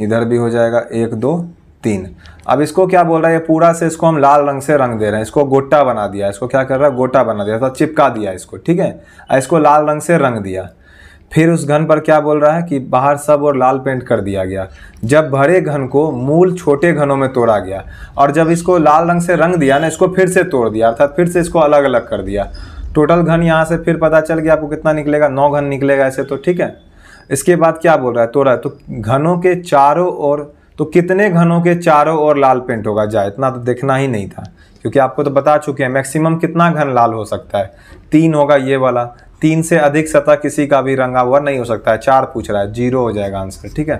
इधर भी हो जाएगा एक दो तीन अब इसको क्या बोल रहा है ये पूरा से इसको हम लाल रंग से रंग दे रहे हैं इसको गोटा बना दिया इसको क्या कर रहा है गोटा बना दिया था चिपका दिया इसको ठीक है इसको लाल रंग से रंग दिया फिर उस घन पर क्या बोल रहा है कि बाहर सब और लाल पेंट कर दिया गया जब भरे घन को मूल छोटे घनों में तोड़ा गया और जब इसको लाल रंग से रंग दिया ना इसको फिर से तोड़ दिया अर्थात फिर से इसको अलग अलग कर दिया टोटल घन यहाँ से फिर पता चल गया आपको कितना निकलेगा नौ घन निकलेगा ऐसे तो ठीक है इसके बाद क्या बोल रहा है तोड़ा है तो घनों के चारों ओर तो कितने घनों के चारों ओर लाल पेंट होगा जाए इतना तो देखना ही नहीं था क्योंकि आपको तो बता चुके हैं मैक्सिमम कितना घन लाल हो सकता है तीन होगा ये वाला तीन से अधिक सतह किसी का भी रंगा हुआ नहीं हो सकता है चार पूछ रहा है जीरो हो जाएगा आंसर ठीक है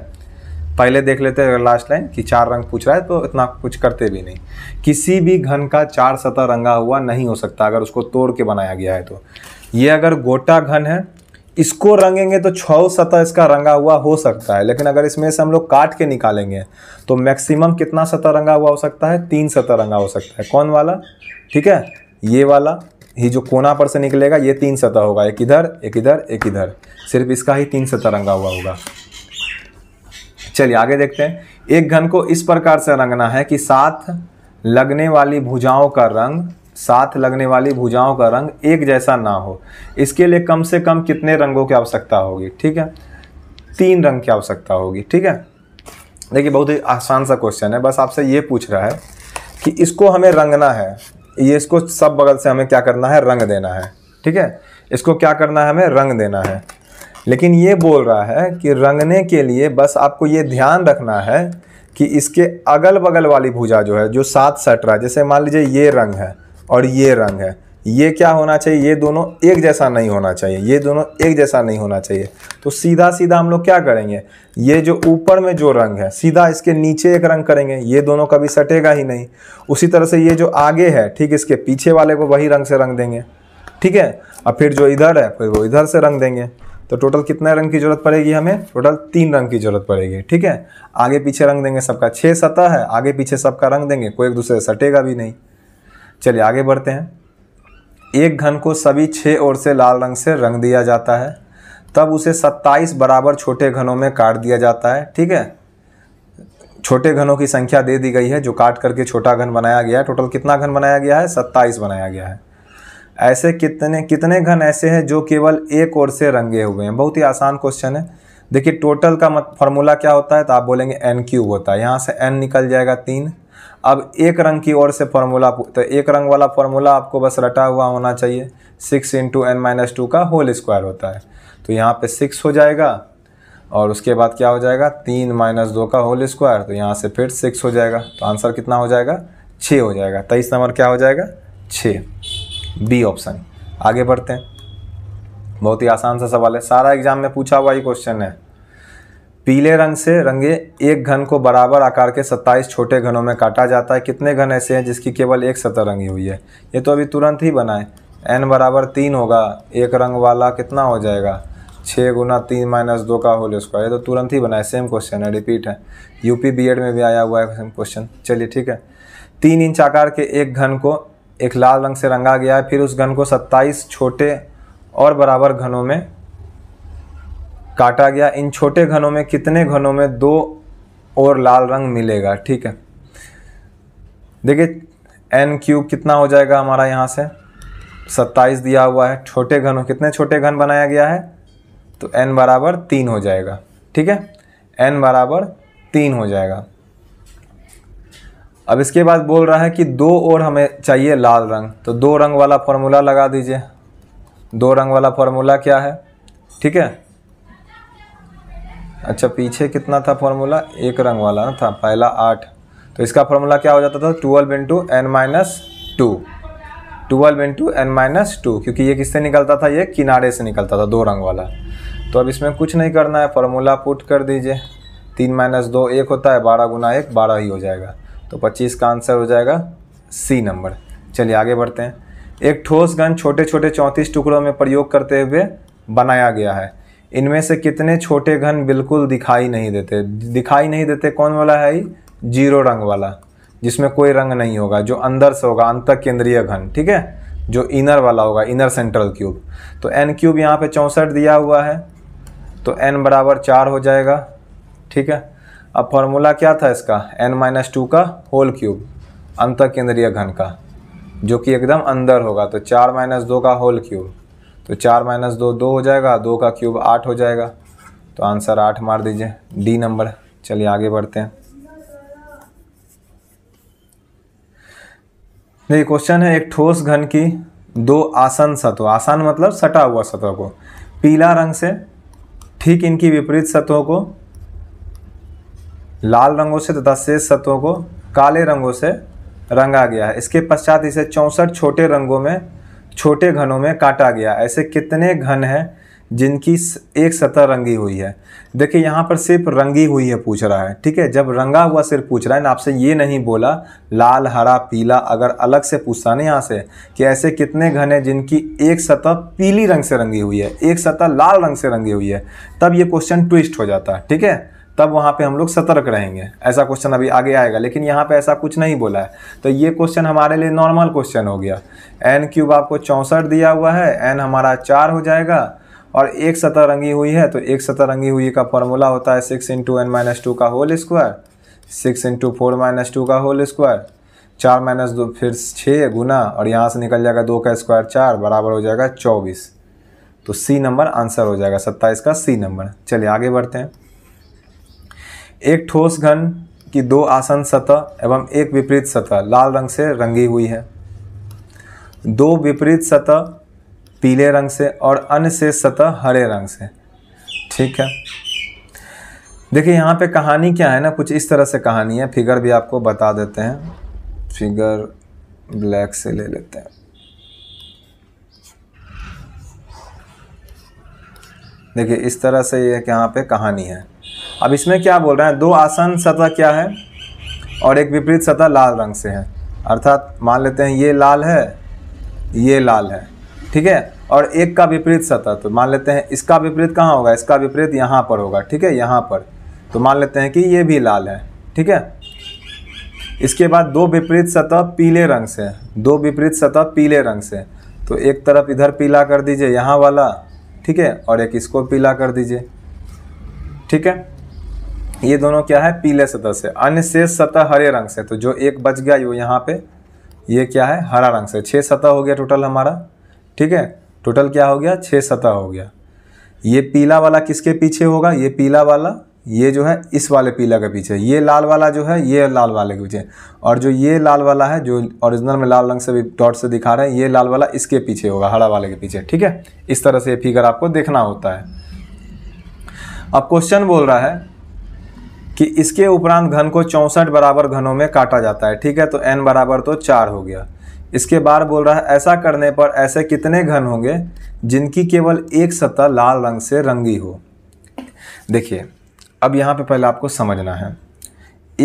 पहले देख लेते हैं लास्ट लाइन कि चार रंग पूछ रहा है तो इतना कुछ करते भी नहीं किसी भी घन का चार सतह रंगा हुआ नहीं हो सकता अगर उसको तोड़ के बनाया गया है तो ये अगर गोटा घन है इसको रंगेंगे तो छः सतह इसका रंगा हुआ हो सकता है लेकिन अगर इसमें से हम लोग काट के निकालेंगे तो मैक्सिमम कितना सतह रंगा हुआ हो सकता है तीन सतह रंगा हो सकता है कौन वाला ठीक है ये वाला ही जो कोना पर से निकलेगा ये तीन सतह होगा एक इधर एक इधर एक इधर सिर्फ इसका ही तीन सतह रंगा हुआ होगा चलिए आगे देखते हैं एक घन को इस प्रकार से रंगना है कि साथ लगने वाली भुजाओं का रंग साथ लगने वाली भुजाओं का रंग एक जैसा ना हो इसके लिए कम से कम कितने रंगों की आवश्यकता होगी ठीक है तीन रंग की आवश्यकता होगी ठीक है देखिए बहुत ही आसान सा क्वेश्चन है बस आपसे ये पूछ रहा है कि इसको हमें रंगना है ये इसको सब बगल से हमें क्या करना है रंग देना है ठीक है इसको क्या करना है हमें रंग देना है लेकिन ये बोल रहा है कि रंगने के लिए बस आपको ये ध्यान रखना है कि इसके अगल बगल वाली भुजा जो है जो सात सट रहा है जैसे मान लीजिए ये रंग है और ये रंग है ये क्या होना चाहिए ये दोनों एक जैसा नहीं होना चाहिए ये दोनों एक जैसा नहीं होना चाहिए तो सीधा सीधा हम लोग क्या करेंगे ये जो ऊपर में जो रंग है सीधा इसके नीचे एक रंग करेंगे ये दोनों कभी सटेगा ही नहीं उसी तरह से ये जो आगे है ठीक इसके पीछे वाले को वही रंग से रंग देंगे ठीक है और फिर जो इधर है फिर वो इधर से रंग देंगे तो टोटल कितने रंग की ज़रूरत पड़ेगी हमें टोटल तीन रंग की ज़रूरत पड़ेगी ठीक है आगे पीछे रंग देंगे सबका छः सतह है आगे पीछे सबका रंग देंगे कोई एक दूसरे सटेगा भी नहीं चलिए आगे बढ़ते हैं एक घन को सभी छः ओर से लाल रंग से रंग दिया जाता है तब उसे 27 बराबर छोटे घनों में काट दिया जाता है ठीक है छोटे घनों की संख्या दे दी गई है जो काट करके छोटा घन बनाया गया है टोटल कितना घन बनाया गया है 27 बनाया गया है ऐसे कितने कितने घन ऐसे हैं जो केवल एक ओर से रंगे हुए हैं बहुत ही आसान क्वेश्चन है देखिए टोटल का मत फॉर्मूला क्या होता है तो आप बोलेंगे एन क्यूब होता है यहाँ से एन निकल जाएगा तीन अब एक रंग की ओर से फॉर्मूला तो एक रंग वाला फॉर्मूला आपको बस रटा हुआ होना चाहिए six into N minus two का होल स्क्वायर होता है तो यहाँ पे सिक्स हो जाएगा और उसके बाद क्या हो जाएगा तीन माइनस दो का होल स्क्वायर तो यहाँ से फिर सिक्स हो जाएगा तो आंसर कितना हो जाएगा छः हो जाएगा तेईस नंबर क्या हो जाएगा छः बी ऑप्शन आगे बढ़ते हैं बहुत ही आसान सा सवाल है सारा एग्जाम में पूछा हुआ ही क्वेश्चन है पीले रंग से रंगे एक घन को बराबर आकार के 27 छोटे घनों में काटा जाता है कितने घन ऐसे हैं जिसकी केवल एक सतह रंगी हुई है ये तो अभी तुरंत ही बनाए एन बराबर तीन होगा एक रंग वाला कितना हो जाएगा छः गुना तीन माइनस दो का होल स्क्वायर ये तो तुरंत ही बनाए सेम क्वेश्चन है रिपीट है यूपी बीएड में भी आया हुआ है सेम क्वेश्चन चलिए ठीक है तीन इंच आकार के एक घन को एक लाल रंग से रंगा गया है फिर उस घन को सत्ताईस छोटे और बराबर घनों में काटा गया इन छोटे घनों में कितने घनों में दो और लाल रंग मिलेगा ठीक है देखिए एन क्यूब कितना हो जाएगा हमारा यहाँ से सत्ताईस दिया हुआ है छोटे घनों कितने छोटे घन बनाया गया है तो एन बराबर तीन हो जाएगा ठीक है एन बराबर तीन हो जाएगा अब इसके बाद बोल रहा है कि दो और हमें चाहिए लाल रंग तो दो रंग वाला फॉर्मूला लगा दीजिए दो रंग वाला फॉर्मूला क्या है ठीक है अच्छा पीछे कितना था फॉर्मूला एक रंग वाला ना था पहला आठ तो इसका फॉर्मूला क्या हो जाता था twelve into N minus two twelve into N minus two क्योंकि ये किससे निकलता था ये किनारे से निकलता था दो रंग वाला तो अब इसमें कुछ नहीं करना है फॉर्मूला पुट कर दीजिए तीन माइनस दो एक होता है बारह गुना एक बारह ही हो जाएगा तो पच्चीस का आंसर हो जाएगा सी नंबर चलिए आगे बढ़ते हैं एक ठोस गन छोटे छोटे चौंतीस टुकड़ों में प्रयोग करते हुए बनाया गया है इनमें से कितने छोटे घन बिल्कुल दिखाई नहीं देते दिखाई नहीं देते कौन वाला है जीरो रंग वाला जिसमें कोई रंग नहीं होगा जो अंदर से होगा अंत केंद्रीय घन ठीक है जो इनर वाला होगा इनर सेंट्रल क्यूब तो एन क्यूब यहाँ पे चौंसठ दिया हुआ है तो एन बराबर चार हो जाएगा ठीक है अब फॉर्मूला क्या था इसका एन माइनस टू का होल क्यूब अंत केंद्रीय घन का जो कि एकदम अंदर होगा तो चार माइनस दो का होल क्यूब तो चार माइनस दो दो हो जाएगा दो का क्यूब आठ हो जाएगा तो आंसर आठ मार दीजिए डी नंबर चलिए आगे बढ़ते हैं देखिए क्वेश्चन है एक ठोस घन की दो आसन सतह आसान मतलब सटा हुआ सतह को पीला रंग से ठीक इनकी विपरीत सतहों को लाल रंगों से तथा शेष सतहों को काले रंगों से रंगा गया है इसके पश्चात इसे चौंसठ छोटे रंगों में छोटे घनों में काटा गया ऐसे कितने घन हैं जिनकी एक सतह रंगी हुई है देखिए यहाँ पर सिर्फ रंगी हुई है पूछ रहा है ठीक है जब रंगा हुआ सिर्फ पूछ रहा है ना आपसे ये नहीं बोला लाल हरा पीला अगर अलग से पूछता ना यहाँ से कि ऐसे कितने घन हैं जिनकी एक सतह पीली रंग से रंगी हुई है एक सतह लाल रंग से रंगी हुई है तब ये क्वेश्चन ट्विस्ट हो जाता है ठीक है तब वहाँ पे हम लोग सतर्क रहेंगे ऐसा क्वेश्चन अभी आगे आएगा लेकिन यहाँ पे ऐसा कुछ नहीं बोला है तो ये क्वेश्चन हमारे लिए नॉर्मल क्वेश्चन हो गया एन क्यूब आपको चौंसठ दिया हुआ है एन हमारा चार हो जाएगा और एक सतह रंगी हुई है तो एक सतह रंगी हुई का फॉर्मूला होता है six into N minus two का whole square six into four minus two का होल स्क्वायर चार माइनस दो फिर छः गुना और यहाँ से निकल जाएगा दो का स्क्वायर चार बराबर हो जाएगा चौबीस तो सी नंबर आंसर हो जाएगा सत्ताईस का सी नंबर चलिए आगे बढ़ते हैं एक ठोस घन की दो आसन सतह एवं एक विपरीत सतह लाल रंग से रंगी हुई है दो विपरीत सतह पीले रंग से और अन्य से सतह हरे रंग से ठीक है देखिए यहाँ पे कहानी क्या है ना कुछ इस तरह से कहानी है फिगर भी आपको बता देते हैं फिगर ब्लैक से ले लेते हैं देखिए इस तरह से ये यहाँ पे कहानी है अब इसमें क्या बोल रहे हैं दो आसन सतह क्या है और एक विपरीत सतह लाल रंग से है अर्थात मान लेते हैं ये लाल है ये लाल है ठीक है और एक का विपरीत सतह तो मान लेते हैं इसका विपरीत कहाँ होगा इसका विपरीत यहाँ पर होगा ठीक है यहाँ पर तो मान लेते हैं कि ये भी लाल है ठीक है इसके बाद दो विपरीत सतह पीले रंग से दो विपरीत सतह पीले रंग से तो एक तरफ इधर पीला कर दीजिए यहाँ वाला ठीक है और एक इसको पीला कर दीजिए ठीक है ये दोनों क्या है पीले सतह से अन्य शेष सतह हरे रंग से तो जो एक बच गया वो यहाँ पे ये क्या है हरा रंग से छः सतह हो गया टोटल हमारा ठीक है टोटल क्या हो गया छः सतह हो गया ये पीला वाला किसके पीछे होगा ये पीला वाला ये जो है इस वाले पीला के पीछे ये लाल वाला जो है ये लाल वाले के पीछे और जो ये लाल वाला है जो ओरिजिनल में लाल रंग से भी डॉट से दिखा रहे हैं ये लाल वाला इसके पीछे होगा हरा वाले के पीछे ठीक है इस तरह से ये फिगर आपको देखना होता है अब क्वेश्चन बोल रहा है कि इसके उपरांत घन को चौंसठ बराबर घनों में काटा जाता है ठीक है तो एन बराबर तो चार हो गया इसके बाद बोल रहा है ऐसा करने पर ऐसे कितने घन होंगे जिनकी केवल एक सतह लाल रंग से रंगी हो देखिए अब यहाँ पे पहले आपको समझना है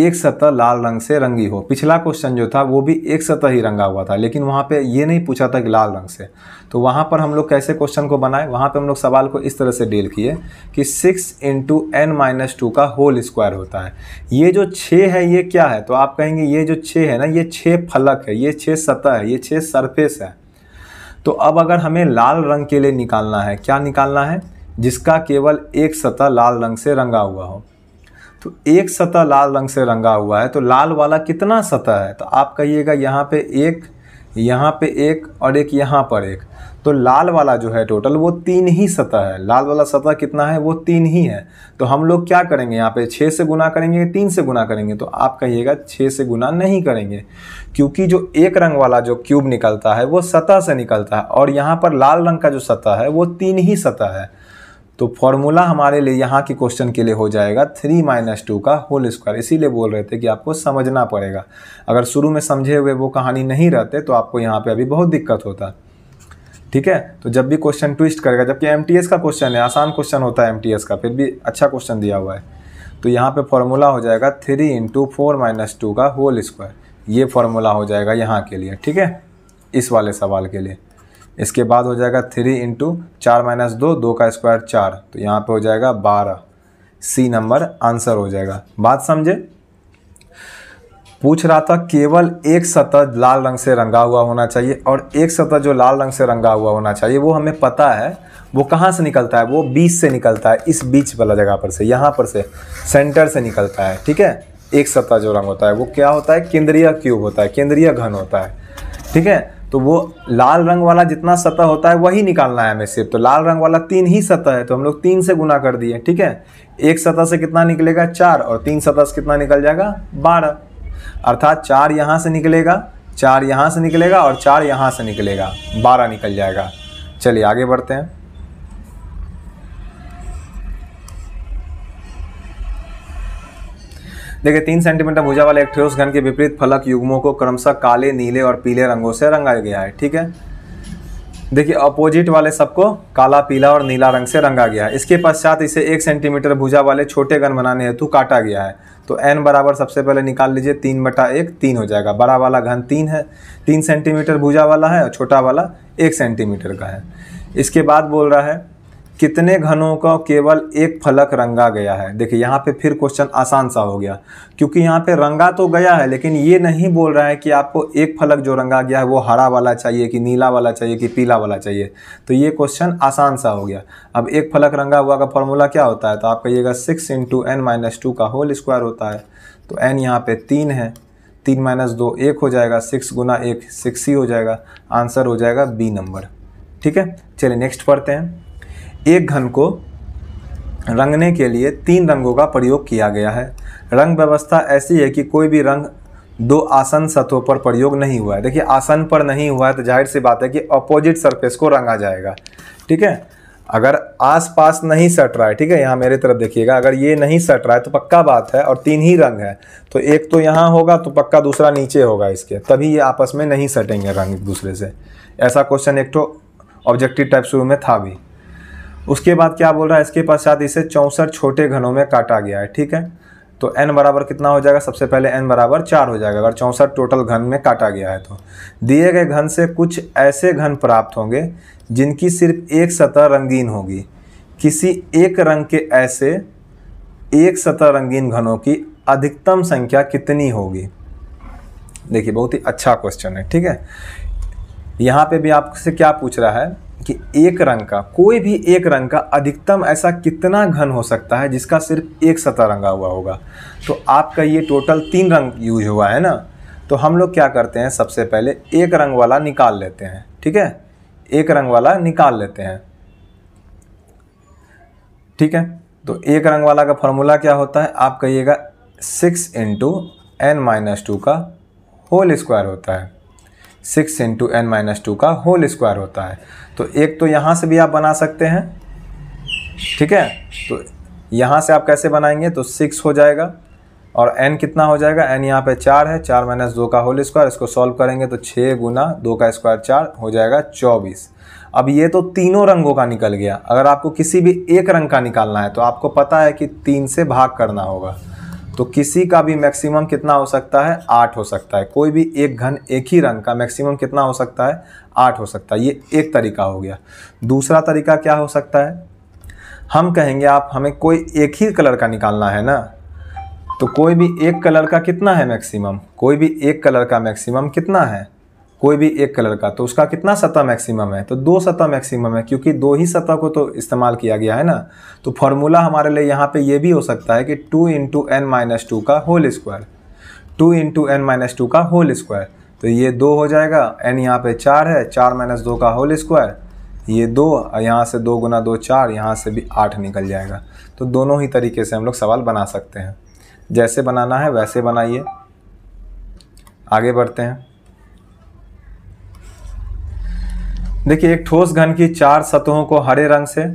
एक सतह लाल रंग से रंगी हो पिछला क्वेश्चन जो था वो भी एक सतह ही रंगा हुआ था लेकिन वहाँ पे ये नहीं पूछा था कि लाल रंग से तो वहाँ पर हम लोग कैसे क्वेश्चन को बनाए वहाँ पे हम लोग सवाल को इस तरह से डील किए कि six into N minus two का होल स्क्वायर होता है ये जो छः है ये क्या है तो आप कहेंगे ये जो छः है ना ये छः फलक है ये छः सतह है ये छः सरफेस है तो अब अगर हमें लाल रंग के लिए निकालना है क्या निकालना है जिसका केवल एक सतह लाल रंग से रंगा हुआ हो तो एक सतह लाल रंग से रंगा हुआ है तो लाल वाला कितना सतह है तो आप कहिएगा यहाँ पे एक यहाँ पे एक और एक यहाँ पर एक तो लाल वाला जो है टोटल वो तीन ही सतह है लाल वाला सतह कितना है वो तीन ही है तो हम लोग क्या करेंगे यहाँ पे छः से गुना करेंगे तीन से गुना करेंगे तो आप कहिएगा छः से गुना नहीं करेंगे क्योंकि जो एक रंग वाला जो क्यूब निकलता है वो सतह से निकलता है और यहाँ पर लाल रंग का जो सतह है वो तीन ही सतह है तो फॉर्मूला हमारे लिए यहाँ के क्वेश्चन के लिए हो जाएगा थ्री माइनस टू का होल स्क्वायर इसीलिए बोल रहे थे कि आपको समझना पड़ेगा अगर शुरू में समझे हुए वो कहानी नहीं रहते तो आपको यहाँ पे अभी बहुत दिक्कत होता है ठीक है तो जब भी क्वेश्चन ट्विस्ट करेगा जबकि एम का क्वेश्चन है आसान क्वेश्चन होता है एम का फिर भी अच्छा क्वेश्चन दिया हुआ है तो यहाँ पे फॉर्मूला हो जाएगा three into four minus two का होल स्क्वायर ये फॉर्मूला हो जाएगा यहाँ के लिए ठीक है इस वाले सवाल के लिए इसके बाद हो जाएगा थ्री इंटू चार माइनस दो दो का स्क्वायर चार तो यहाँ पे हो जाएगा बारह सी नंबर आंसर हो जाएगा बात समझे पूछ रहा था केवल एक सतह लाल रंग से रंगा हुआ होना चाहिए और एक सतह जो लाल रंग से रंगा हुआ होना चाहिए वो हमें पता है वो कहाँ से निकलता है वो बीच से निकलता है इस बीच वाला जगह पर से यहाँ पर से सेंटर से निकलता है ठीक है एक सतह जो रंग होता है वो क्या होता है केंद्रीय क्यूब होता है केंद्रीय घन होता है ठीक है तो वो लाल रंग वाला जितना सतह होता है वही निकालना है हमें सिर्फ तो लाल रंग वाला तीन ही सतह है तो हम लोग तीन से गुना कर दिए ठीक है एक सतह से कितना निकलेगा चार और तीन सतह से कितना निकल जाएगा बारह अर्थात चार यहाँ से निकलेगा चार यहाँ से निकलेगा और चार यहाँ से निकलेगा बारह निकल जाएगा चलिए आगे बढ़ते हैं देखिए तीन सेंटीमीटर भुजा वाले एक ठोस घन के विपरीत फलक युग्मों को क्रमशः काले नीले और पीले रंगों से रंगा गया है ठीक है देखिए अपोजिट वाले सबको काला पीला और नीला रंग से रंगा गया है इसके पश्चात इसे एक सेंटीमीटर भुजा वाले छोटे घन बनाने हेतु काटा गया है तो एन बराबर सबसे पहले निकाल लीजिए तीन बटा एक तीन हो जाएगा बड़ा वाला घन तीन है तीन सेंटीमीटर भुजा वाला है और छोटा वाला एक सेंटीमीटर का है इसके बाद बोल रहा है कितने घनों का केवल एक फलक रंगा गया है देखिए यहाँ पे फिर क्वेश्चन आसान सा हो गया क्योंकि यहाँ पे रंगा तो गया है लेकिन ये नहीं बोल रहा है कि आपको एक फलक जो रंगा गया है वो हरा वाला चाहिए कि नीला वाला चाहिए कि पीला वाला चाहिए तो ये क्वेश्चन आसान सा हो गया अब एक फलक रंगा हुआ का फॉर्मूला क्या होता है तो आप कहिएगा six into N minus two का होल स्क्वायर होता है तो एन यहाँ पर तीन है तीन माइनस दो एक हो जाएगा सिक्स गुना एक सिक्स ही हो जाएगा आंसर हो जाएगा बी नंबर ठीक है चलिए नेक्स्ट पढ़ते हैं एक घन को रंगने के लिए तीन रंगों का प्रयोग किया गया है रंग व्यवस्था ऐसी है कि कोई भी रंग दो आसन सतहों पर प्रयोग नहीं हुआ है देखिए आसन पर नहीं हुआ है तो जाहिर सी बात है कि अपोजिट सरफेस को रंगा जाएगा ठीक है अगर आस पास नहीं सट रहा है ठीक है यहाँ मेरे तरफ देखिएगा अगर ये नहीं सट रहा है तो पक्का बात है और तीन ही रंग है तो एक तो यहाँ होगा तो पक्का दूसरा नीचे होगा इसके तभी ये आपस में नहीं सटेंगे रंग एक दूसरे से ऐसा क्वेश्चन एक तो ऑब्जेक्टिव टाइप शुरू में था भी उसके बाद क्या बोल रहा है इसके पश्चात इसे चौंसठ छोटे घनों में काटा गया है ठीक है तो n बराबर कितना हो जाएगा सबसे पहले n बराबर चार हो जाएगा अगर चौंसठ टोटल घन में काटा गया है तो दिए गए घन से कुछ ऐसे घन प्राप्त होंगे जिनकी सिर्फ एक सतह रंगीन होगी किसी एक रंग के ऐसे एक सतह रंगीन घनों की अधिकतम संख्या कितनी होगी देखिए बहुत ही अच्छा क्वेश्चन है ठीक है यहाँ पे भी आपसे क्या पूछ रहा है कि एक रंग का कोई भी एक रंग का अधिकतम ऐसा कितना घन हो सकता है जिसका सिर्फ एक सतह रंगा हुआ होगा तो आपका ये टोटल तीन रंग यूज हुआ है ना तो हम लोग क्या करते हैं सबसे पहले एक रंग वाला निकाल लेते हैं ठीक है एक रंग वाला निकाल लेते हैं ठीक है तो एक रंग वाला का फॉर्मूला क्या होता है आप कहिएगा six into N minus two का होल स्क्वायर होता है six into N minus two का होल स्क्वायर होता है तो एक तो यहाँ से भी आप बना सकते हैं ठीक है तो यहाँ से आप कैसे बनाएंगे तो सिक्स हो जाएगा और एन कितना हो जाएगा एन यहाँ पे चार है चार माइनस दो का होल स्क्वायर इसको सॉल्व करेंगे तो छः गुना दो का स्क्वायर चार हो जाएगा चौबीस अब ये तो तीनों रंगों का निकल गया अगर आपको किसी भी एक रंग का निकालना है तो आपको पता है कि तीन से भाग करना होगा तो किसी का भी मैक्सिमम कितना हो सकता है आठ हो सकता है कोई भी एक घन एक ही रंग का मैक्सिमम कितना हो सकता है आठ हो सकता है ये एक तरीका हो गया दूसरा तरीका क्या हो सकता है हम कहेंगे आप हमें कोई एक ही कलर का निकालना है ना तो कोई भी एक कलर का कितना है मैक्सिमम कोई भी एक कलर का मैक्सिमम कितना है कोई भी एक कलर का तो उसका कितना सतह मैक्सिमम है तो दो सतह मैक्सिमम है क्योंकि दो ही सतह को तो इस्तेमाल किया गया है ना तो फार्मूला हमारे लिए यहाँ पे ये भी हो सकता है कि two into N minus two का whole square two into N minus two का होल स्क्वायर तो ये दो हो जाएगा एन यहाँ पे चार है चार माइनस दो का होल स्क्वायर ये दो यहाँ से दो गुना दो चार यहाँ से भी आठ निकल जाएगा तो दोनों ही तरीके से हम लोग सवाल बना सकते हैं जैसे बनाना है वैसे बनाइए आगे बढ़ते हैं देखिए एक ठोस घन की चार सतहों को हरे रंग से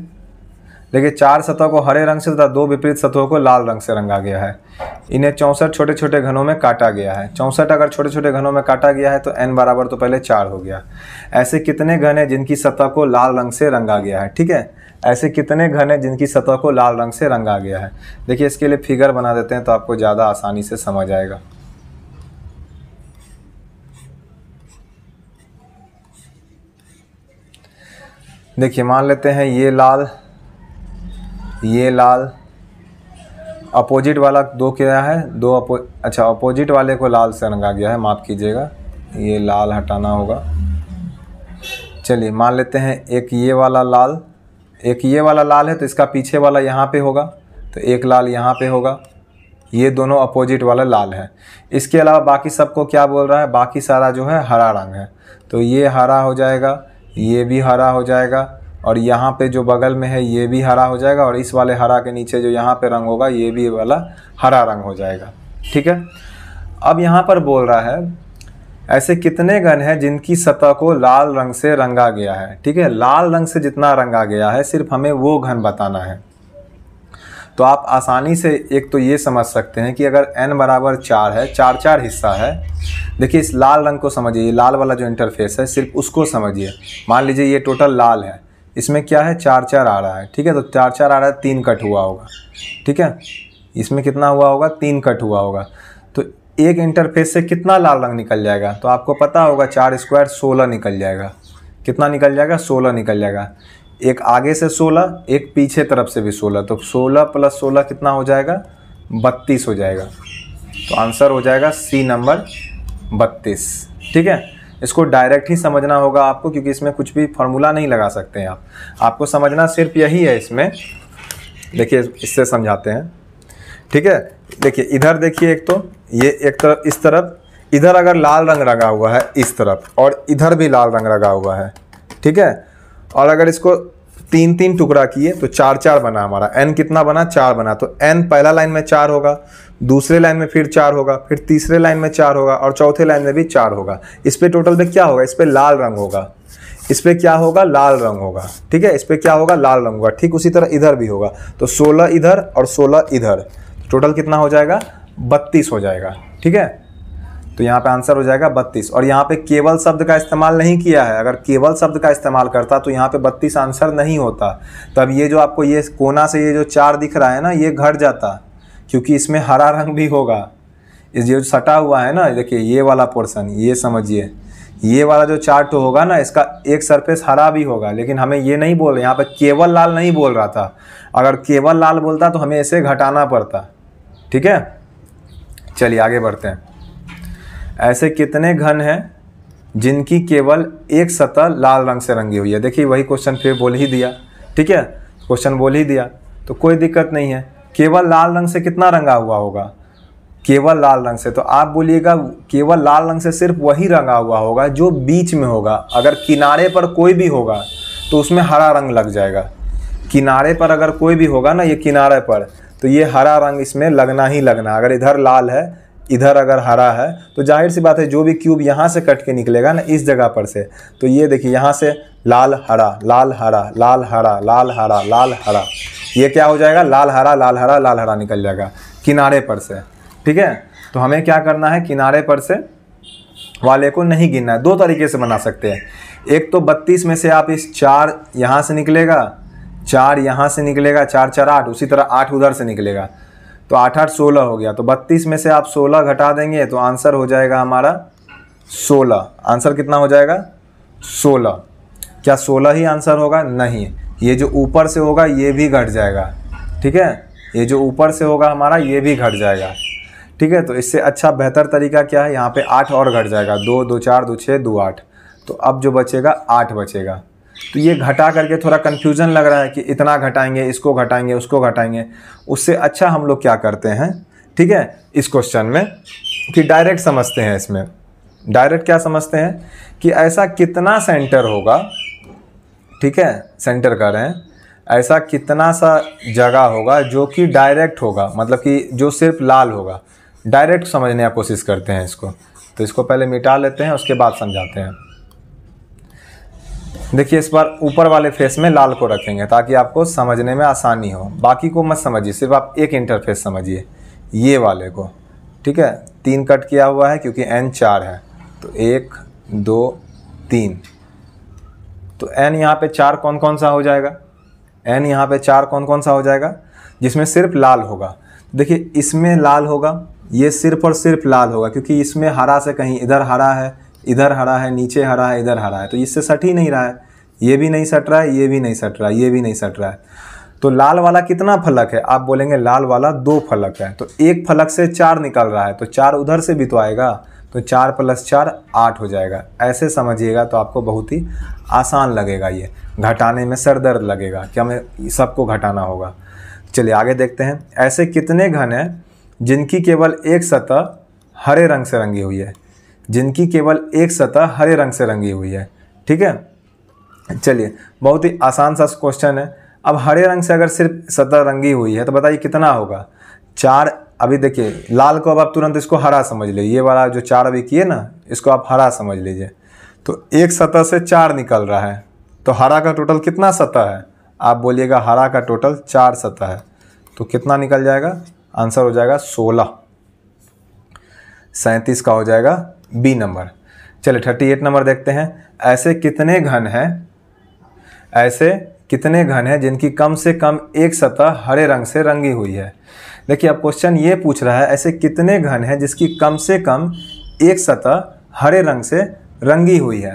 लेकिन चार सतहों को हरे रंग से तथा दो विपरीत सतहों को लाल रंग से रंगा गया है इन्हें चौंसठ छोटे छोटे घनों में काटा गया है चौंसठ अगर छोटे छोटे घनों में काटा गया है तो एन बराबर तो पहले चार हो गया ऐसे कितने घन है जिनकी सतह को लाल रंग से रंगा गया है ठीक है ऐसे कितने घन है जिनकी सतह को लाल रंग से रंगा गया है देखिए इसके लिए फिगर बना देते हैं तो आपको ज़्यादा आसानी से समझ आएगा देखिए मान लेते हैं ये लाल ये लाल अपोजिट वाला दो क्या है दो अपो अच्छा अपोजिट वाले को लाल से रंगा गया है माफ़ कीजिएगा ये लाल हटाना होगा चलिए मान लेते हैं एक ये वाला लाल एक ये वाला लाल है तो इसका पीछे वाला यहाँ पे होगा तो एक लाल यहाँ पे होगा ये दोनों अपोजिट वाला लाल है इसके अलावा बाकी सबको क्या बोल रहा है बाकी सारा जो है हरा रंग है तो ये हरा हो जाएगा ये भी हरा हो जाएगा और यहाँ पे जो बगल में है ये भी हरा हो जाएगा और इस वाले हरा के नीचे जो यहाँ पे रंग होगा ये भी वाला हरा रंग हो जाएगा ठीक है अब यहाँ पर बोल रहा है ऐसे कितने गण हैं जिनकी सतह को लाल रंग से रंगा गया है ठीक है लाल रंग से जितना रंगा गया है सिर्फ हमें वो घन बताना है तो आप आसानी से एक तो ये समझ सकते हैं कि अगर n बराबर चार है चार चार हिस्सा है देखिए इस लाल रंग को समझिए लाल वाला जो इंटरफेस है सिर्फ उसको समझिए मान लीजिए ये टोटल लाल है इसमें क्या है चार चार आ रहा है ठीक है तो चार चार आ रहा है तीन कट हुआ होगा ठीक है इसमें कितना हुआ होगा तीन कट हुआ होगा तो एक इंटरफेस से कितना लाल रंग निकल जाएगा तो आपको पता होगा चार स्क्वायर सोलह निकल जाएगा कितना निकल जाएगा सोलह निकल जाएगा एक आगे से सोलह एक पीछे तरफ से भी सोलह तो सोलह प्लस सोलह कितना हो जाएगा बत्तीस हो जाएगा तो आंसर हो जाएगा सी नंबर बत्तीस ठीक है इसको डायरेक्ट ही समझना होगा आपको क्योंकि इसमें कुछ भी फॉर्मूला नहीं लगा सकते हैं आप आपको समझना सिर्फ यही है इसमें देखिए इससे समझाते हैं ठीक है देखिए इधर देखिए एक तो ये एक तरफ इस तरफ इधर अगर लाल रंग लगा हुआ है इस तरफ और इधर भी लाल रंग लगा हुआ है ठीक है और अगर इसको तीन तीन टुकड़ा किए तो चार चार बना हमारा एन कितना बना चार बना तो एन पहला लाइन में चार होगा दूसरे लाइन में फिर चार होगा फिर तीसरे लाइन में चार होगा और चौथे लाइन में भी चार होगा इस पर टोटल पे क्या होगा इस पर लाल रंग होगा इस पर क्या होगा लाल रंग होगा ठीक है इस पर क्या होगा लाल रंग होगा ठीक उसी तरह इधर भी होगा तो सोलह इधर और सोलह इधर टोटल कितना हो जाएगा बत्तीस हो जाएगा ठीक है तो यहाँ पे आंसर हो जाएगा बत्तीस और यहाँ पे केवल शब्द का इस्तेमाल नहीं किया है अगर केवल शब्द का इस्तेमाल करता तो यहाँ पे बत्तीस आंसर नहीं होता तब ये जो आपको ये कोना से ये जो चार दिख रहा है ना ये घट जाता क्योंकि इसमें हरा रंग भी होगा इस जो सटा हुआ है ना देखिए ये वाला पोर्सन ये समझिए ये वाला जो चार्ट होगा ना इसका एक सरफेस हरा भी होगा लेकिन हमें ये नहीं बोल रहे यहाँ पर केवल लाल नहीं बोल रहा था अगर केवल लाल बोलता तो हमें इसे घटाना पड़ता ठीक है चलिए आगे बढ़ते हैं ऐसे कितने घन हैं जिनकी केवल एक सतह लाल रंग से रंगी हुई है देखिए वही क्वेश्चन फिर बोल ही दिया ठीक है क्वेश्चन बोल ही दिया तो कोई दिक्कत नहीं है केवल लाल रंग से कितना रंगा हुआ होगा केवल लाल रंग से तो आप बोलिएगा केवल लाल रंग से सिर्फ वही रंगा हुआ होगा जो बीच में होगा अगर किनारे पर कोई भी होगा तो उसमें हरा रंग लग जाएगा किनारे पर अगर कोई भी होगा ना ये किनारे पर तो ये हरा रंग इसमें लगना ही लगना अगर इधर लाल है इधर अगर हरा है तो जाहिर सी बात है जो भी क्यूब यहाँ से कट के निकलेगा ना इस जगह पर से तो ये देखिए यहाँ से लाल हरा लाल हरा लाल हरा लाल हरा लाल हरा लाल हरा ये क्या हो जाएगा लाल हरा लाल हरा लाल हरा निकल जाएगा किनारे पर से ठीक है तो हमें क्या करना है किनारे पर से वाले को नहीं गिनना है दो तरीके से बना सकते हैं एक तो बत्तीस में से आप इस चार यहाँ से निकलेगा चार यहाँ से निकलेगा चार चार आठ उसी तरह आठ उधर से निकलेगा तो आठ आठ सोलह हो गया तो बत्तीस में से आप सोलह घटा देंगे तो आंसर हो जाएगा हमारा सोलह आंसर कितना हो जाएगा सोलह क्या सोलह ही आंसर होगा नहीं ये जो ऊपर से होगा ये भी घट जाएगा ठीक है ये जो ऊपर से होगा हमारा ये भी घट जाएगा ठीक है तो इससे अच्छा बेहतर तरीका क्या है यहाँ पे आठ और घट जाएगा दो दो चार दो छः दो आठ तो अब जो बचेगा आठ बचेगा तो ये घटा करके थोड़ा कन्फ्यूज़न लग रहा है कि इतना घटाएंगे इसको घटाएंगे उसको घटाएंगे उससे अच्छा हम लोग क्या करते हैं ठीक है इस क्वेश्चन में कि डायरेक्ट समझते हैं इसमें डायरेक्ट क्या समझते हैं कि ऐसा कितना सेंटर होगा ठीक है सेंटर कर रहे हैं ऐसा कितना सा जगह होगा जो कि डायरेक्ट होगा मतलब कि जो सिर्फ लाल होगा डायरेक्ट समझने की कोशिश करते हैं इसको तो इसको पहले मिटा लेते हैं उसके बाद समझाते हैं देखिए इस बार ऊपर वाले फेस में लाल को रखेंगे ताकि आपको समझने में आसानी हो बाकी को मत समझिए सिर्फ आप एक इंटरफेस समझिए ये वाले को ठीक है तीन कट किया हुआ है क्योंकि एन चार है तो एक दो तीन तो एन यहाँ पे चार कौन कौन सा हो जाएगा एन यहाँ पे चार कौन कौन सा हो जाएगा जिसमें सिर्फ लाल होगा देखिए इसमें लाल होगा ये सिर्फ और सिर्फ लाल होगा क्योंकि इसमें हरा से कहीं इधर हरा है इधर हरा है नीचे हरा है इधर हरा है तो इससे सट ही नहीं रहा है ये भी नहीं सट रहा है ये भी नहीं सट रहा है ये भी नहीं सट रहा है तो लाल वाला कितना फलक है आप बोलेंगे लाल वाला दो फलक है तो एक फलक से चार निकल रहा है तो चार उधर से भी तो आएगा तो चार प्लस चार आठ हो जाएगा ऐसे समझिएगा तो आपको बहुत ही आसान लगेगा ये घटाने में सर दर्द लगेगा कि हमें सबको घटाना होगा चलिए आगे देखते हैं ऐसे कितने घन हैं जिनकी केवल एक सतह हरे रंग से रंगी हुई है जिनकी केवल एक सतह हरे रंग से रंगी हुई है ठीक है चलिए बहुत ही आसान सा क्वेश्चन है अब हरे रंग से अगर सिर्फ सतह रंगी हुई है तो बताइए कितना होगा चार अभी देखिए लाल को अब आप तुरंत इसको हरा समझ लीजिए ये वाला जो चार अभी किए ना इसको आप हरा समझ लीजिए तो एक सतह से चार निकल रहा है तो हरा का टोटल कितना सतह है आप बोलिएगा हरा का टोटल चार सतह है तो कितना निकल जाएगा आंसर हो जाएगा सोलह सैंतीस का हो जाएगा बी नंबर चलिए थर्टी एट नंबर देखते हैं ऐसे कितने घन हैं ऐसे कितने घन हैं जिनकी कम से कम एक सतह हरे रंग से रंगी हुई है देखिए अब क्वेश्चन ये पूछ रहा है ऐसे कितने घन हैं जिसकी कम से कम एक सतह हरे रंग से रंगी हुई है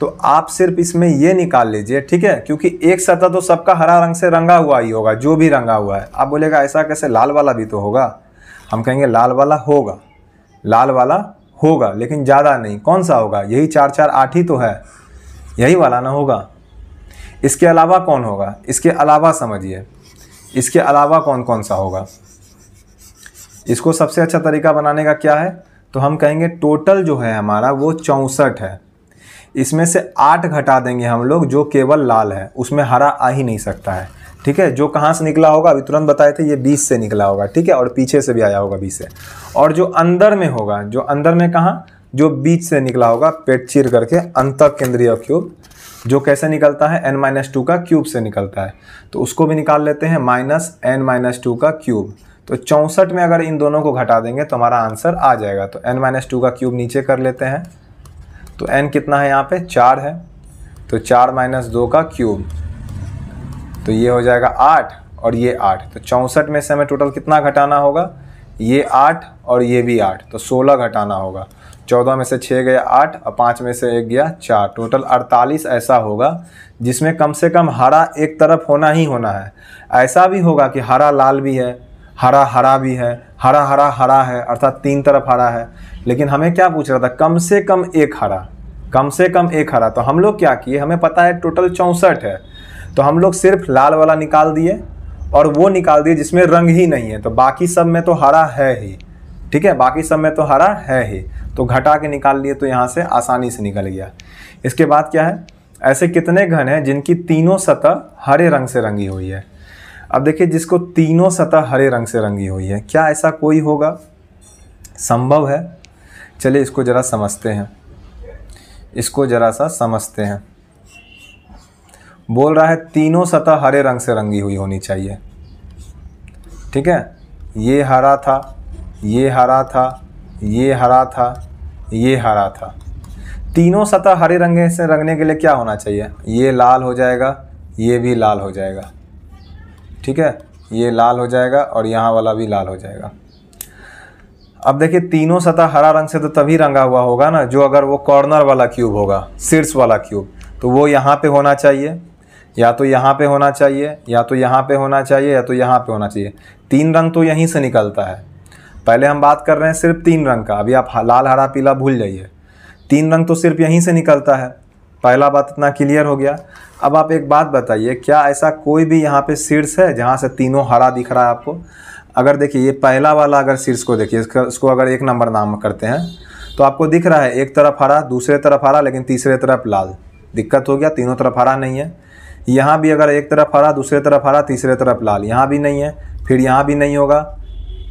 तो आप सिर्फ इसमें ये निकाल लीजिए ठीक है क्योंकि एक सतह तो सबका हरा रंग से रंगा हुआ ही होगा जो भी रंगा हुआ है आप बोलेगा ऐसा कैसे लाल वाला भी तो होगा हम कहेंगे लाल वाला होगा लाल वाला होगा लेकिन ज़्यादा नहीं कौन सा होगा यही चार चार आठ ही तो है यही वाला ना होगा इसके अलावा कौन होगा इसके अलावा समझिए इसके अलावा कौन कौन सा होगा इसको सबसे अच्छा तरीका बनाने का क्या है तो हम कहेंगे टोटल जो है हमारा वो चौंसठ है इसमें से आठ घटा देंगे हम लोग जो केवल लाल है उसमें हरा आ ही नहीं सकता है ठीक है जो कहाँ से निकला होगा अभी तुरंत बताए थे ये बीस से निकला होगा ठीक है और पीछे से भी आया होगा बीस से और जो अंदर में होगा जो अंदर में कहाँ जो बीच से निकला होगा पेट चीर करके अंत केंद्रीय क्यूब जो कैसे निकलता है एन माइनस टू का क्यूब से निकलता है तो उसको भी निकाल लेते हैं माइनस एन माइनस टू का क्यूब तो चौंसठ में अगर इन दोनों को घटा देंगे तो हमारा आंसर आ जाएगा तो एन माइनस टू का क्यूब नीचे कर लेते हैं तो एन कितना है यहाँ पे चार है तो चार माइनस दो का क्यूब तो ये हो जाएगा आठ और ये आठ तो चौंसठ में से हमें टोटल कितना घटाना होगा ये आठ और ये भी आठ तो सोलह घटाना होगा चौदह में से छः गया आठ और पाँच में से एक गया चार टोटल अड़तालीस ऐसा होगा जिसमें कम से कम हरा एक तरफ होना ही होना है ऐसा भी होगा कि हरा लाल भी है हरा हरा भी है हरा हरा हरा है अर्थात तीन तरफ हरा है लेकिन हमें क्या पूछ रहा था कम से कम एक हरा कम से कम एक हरा तो हम लोग क्या किए हमें पता है टोटल चौंसठ है तो हम लोग सिर्फ लाल वाला निकाल दिए और वो निकाल दिए जिसमें रंग ही नहीं है तो बाकी सब में तो हरा है ही ठीक है बाकी सब में तो हरा है ही तो घटा के निकाल लिए तो यहाँ से आसानी से निकल गया इसके बाद क्या है ऐसे कितने घन हैं जिनकी तीनों सतह हरे रंग से रंगी हुई है अब देखिए जिसको तीनों सतह हरे रंग से रंगी हुई है क्या ऐसा कोई होगा संभव है चलिए इसको ज़रा समझते हैं इसको ज़रा सा समझते हैं बोल रहा है तीनों सतह हरे रंग से रंगी हुई होनी चाहिए ठीक है ये हरा था ये हरा था ये हरा था ये हरा था तीनों सतह हरे रंग से रंगने के लिए क्या होना चाहिए ये लाल हो जाएगा ये भी लाल हो जाएगा ठीक है ये लाल हो जाएगा और यहाँ वाला भी लाल हो जाएगा अब देखिए तीनों सतह हरा रंग से तो तभी रंगा हुआ होगा ना जो अगर वो कॉर्नर वाला क्यूब होगा शीर्ष वाला क्यूब तो वो यहाँ पे होना चाहिए या तो यहाँ पे होना चाहिए या तो यहाँ पे होना चाहिए या तो यहाँ पे होना चाहिए तीन रंग तो यहीं से निकलता है पहले हम बात कर रहे हैं सिर्फ तीन रंग का अभी आप लाल हरा पीला भूल जाइए तीन रंग तो सिर्फ यहीं से निकलता है पहला बात इतना क्लियर हो गया अब आप एक बात बताइए क्या ऐसा कोई भी यहाँ पे शीर्ष है जहाँ से तीनों हरा दिख रहा है आपको अगर देखिए ये पहला वाला अगर शीर्ष को देखिए इसको अगर एक नंबर नाम करते हैं तो आपको दिख रहा है एक तरफ हरा दूसरे तरफ हरा लेकिन तीसरे तरफ लाल दिक्कत हो गया तीनों तरफ हरा नहीं है यहाँ भी अगर एक तरफ हरा दूसरे तरफ हरा तीसरे तरफ लाल यहाँ भी नहीं है फिर यहाँ भी नहीं होगा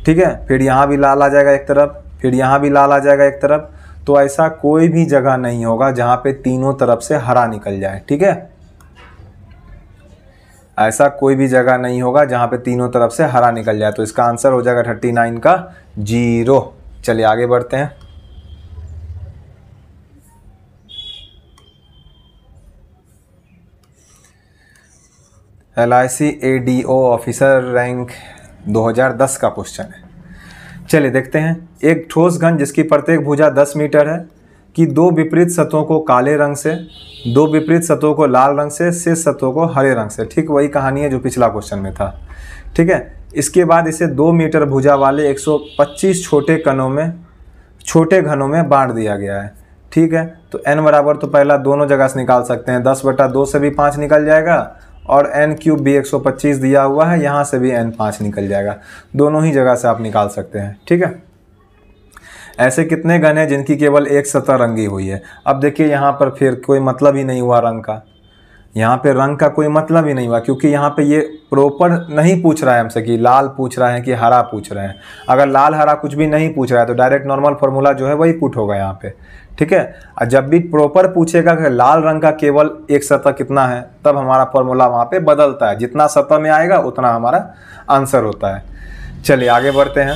ठीक है फिर यहाँ भी लाल आ जाएगा एक तरफ फिर यहाँ भी लाल आ जाएगा एक तरफ तो ऐसा कोई भी जगह नहीं होगा जहां पे तीनों तरफ से हरा निकल जाए ठीक है ऐसा कोई भी जगह नहीं होगा जहां पे तीनों तरफ से हरा निकल जाए तो इसका आंसर हो जाएगा थर्टी नाइन का जीरो चलिए आगे बढ़ते हैं L I C A D O officer rank 2010 का क्वेश्चन है चलिए देखते हैं एक ठोस घन जिसकी प्रत्येक भुजा 10 मीटर है कि दो विपरीत सतहों को काले रंग से दो विपरीत सतहों को लाल रंग से शेष सतहों को हरे रंग से ठीक वही कहानी है जो पिछला क्वेश्चन में था ठीक है इसके बाद इसे दो मीटर भुजा वाले 125 छोटे कणों में छोटे घनों में बांट दिया गया है ठीक है तो एन बराबर तो पहला दोनों जगह से निकाल सकते हैं दस बटा दो से भी पाँच निकल जाएगा और एन क्यूब भी एक सौ पच्चीस दिया हुआ है यहाँ से भी एन पाँच निकल जाएगा दोनों ही जगह से आप निकाल सकते हैं ठीक है ऐसे कितने घन हैं जिनकी केवल एक सतह रंगी हुई है अब देखिए यहाँ पर फिर कोई मतलब ही नहीं हुआ रंग का यहाँ पे रंग का कोई मतलब ही नहीं हुआ क्योंकि यहाँ पे ये प्रॉपर नहीं पूछ रहा है हमसे कि लाल पूछ रहा है कि हरा पूछ रहे हैं अगर लाल हरा कुछ भी नहीं पूछ रहा है तो डायरेक्ट नॉर्मल फार्मूला जो है वही पुट होगा यहाँ पे ठीक है और जब भी प्रॉपर पूछेगा कि लाल रंग का केवल एक सतह कितना है तब हमारा फॉर्मूला वहाँ पे बदलता है जितना सतह में आएगा उतना हमारा आंसर होता है चलिए आगे बढ़ते हैं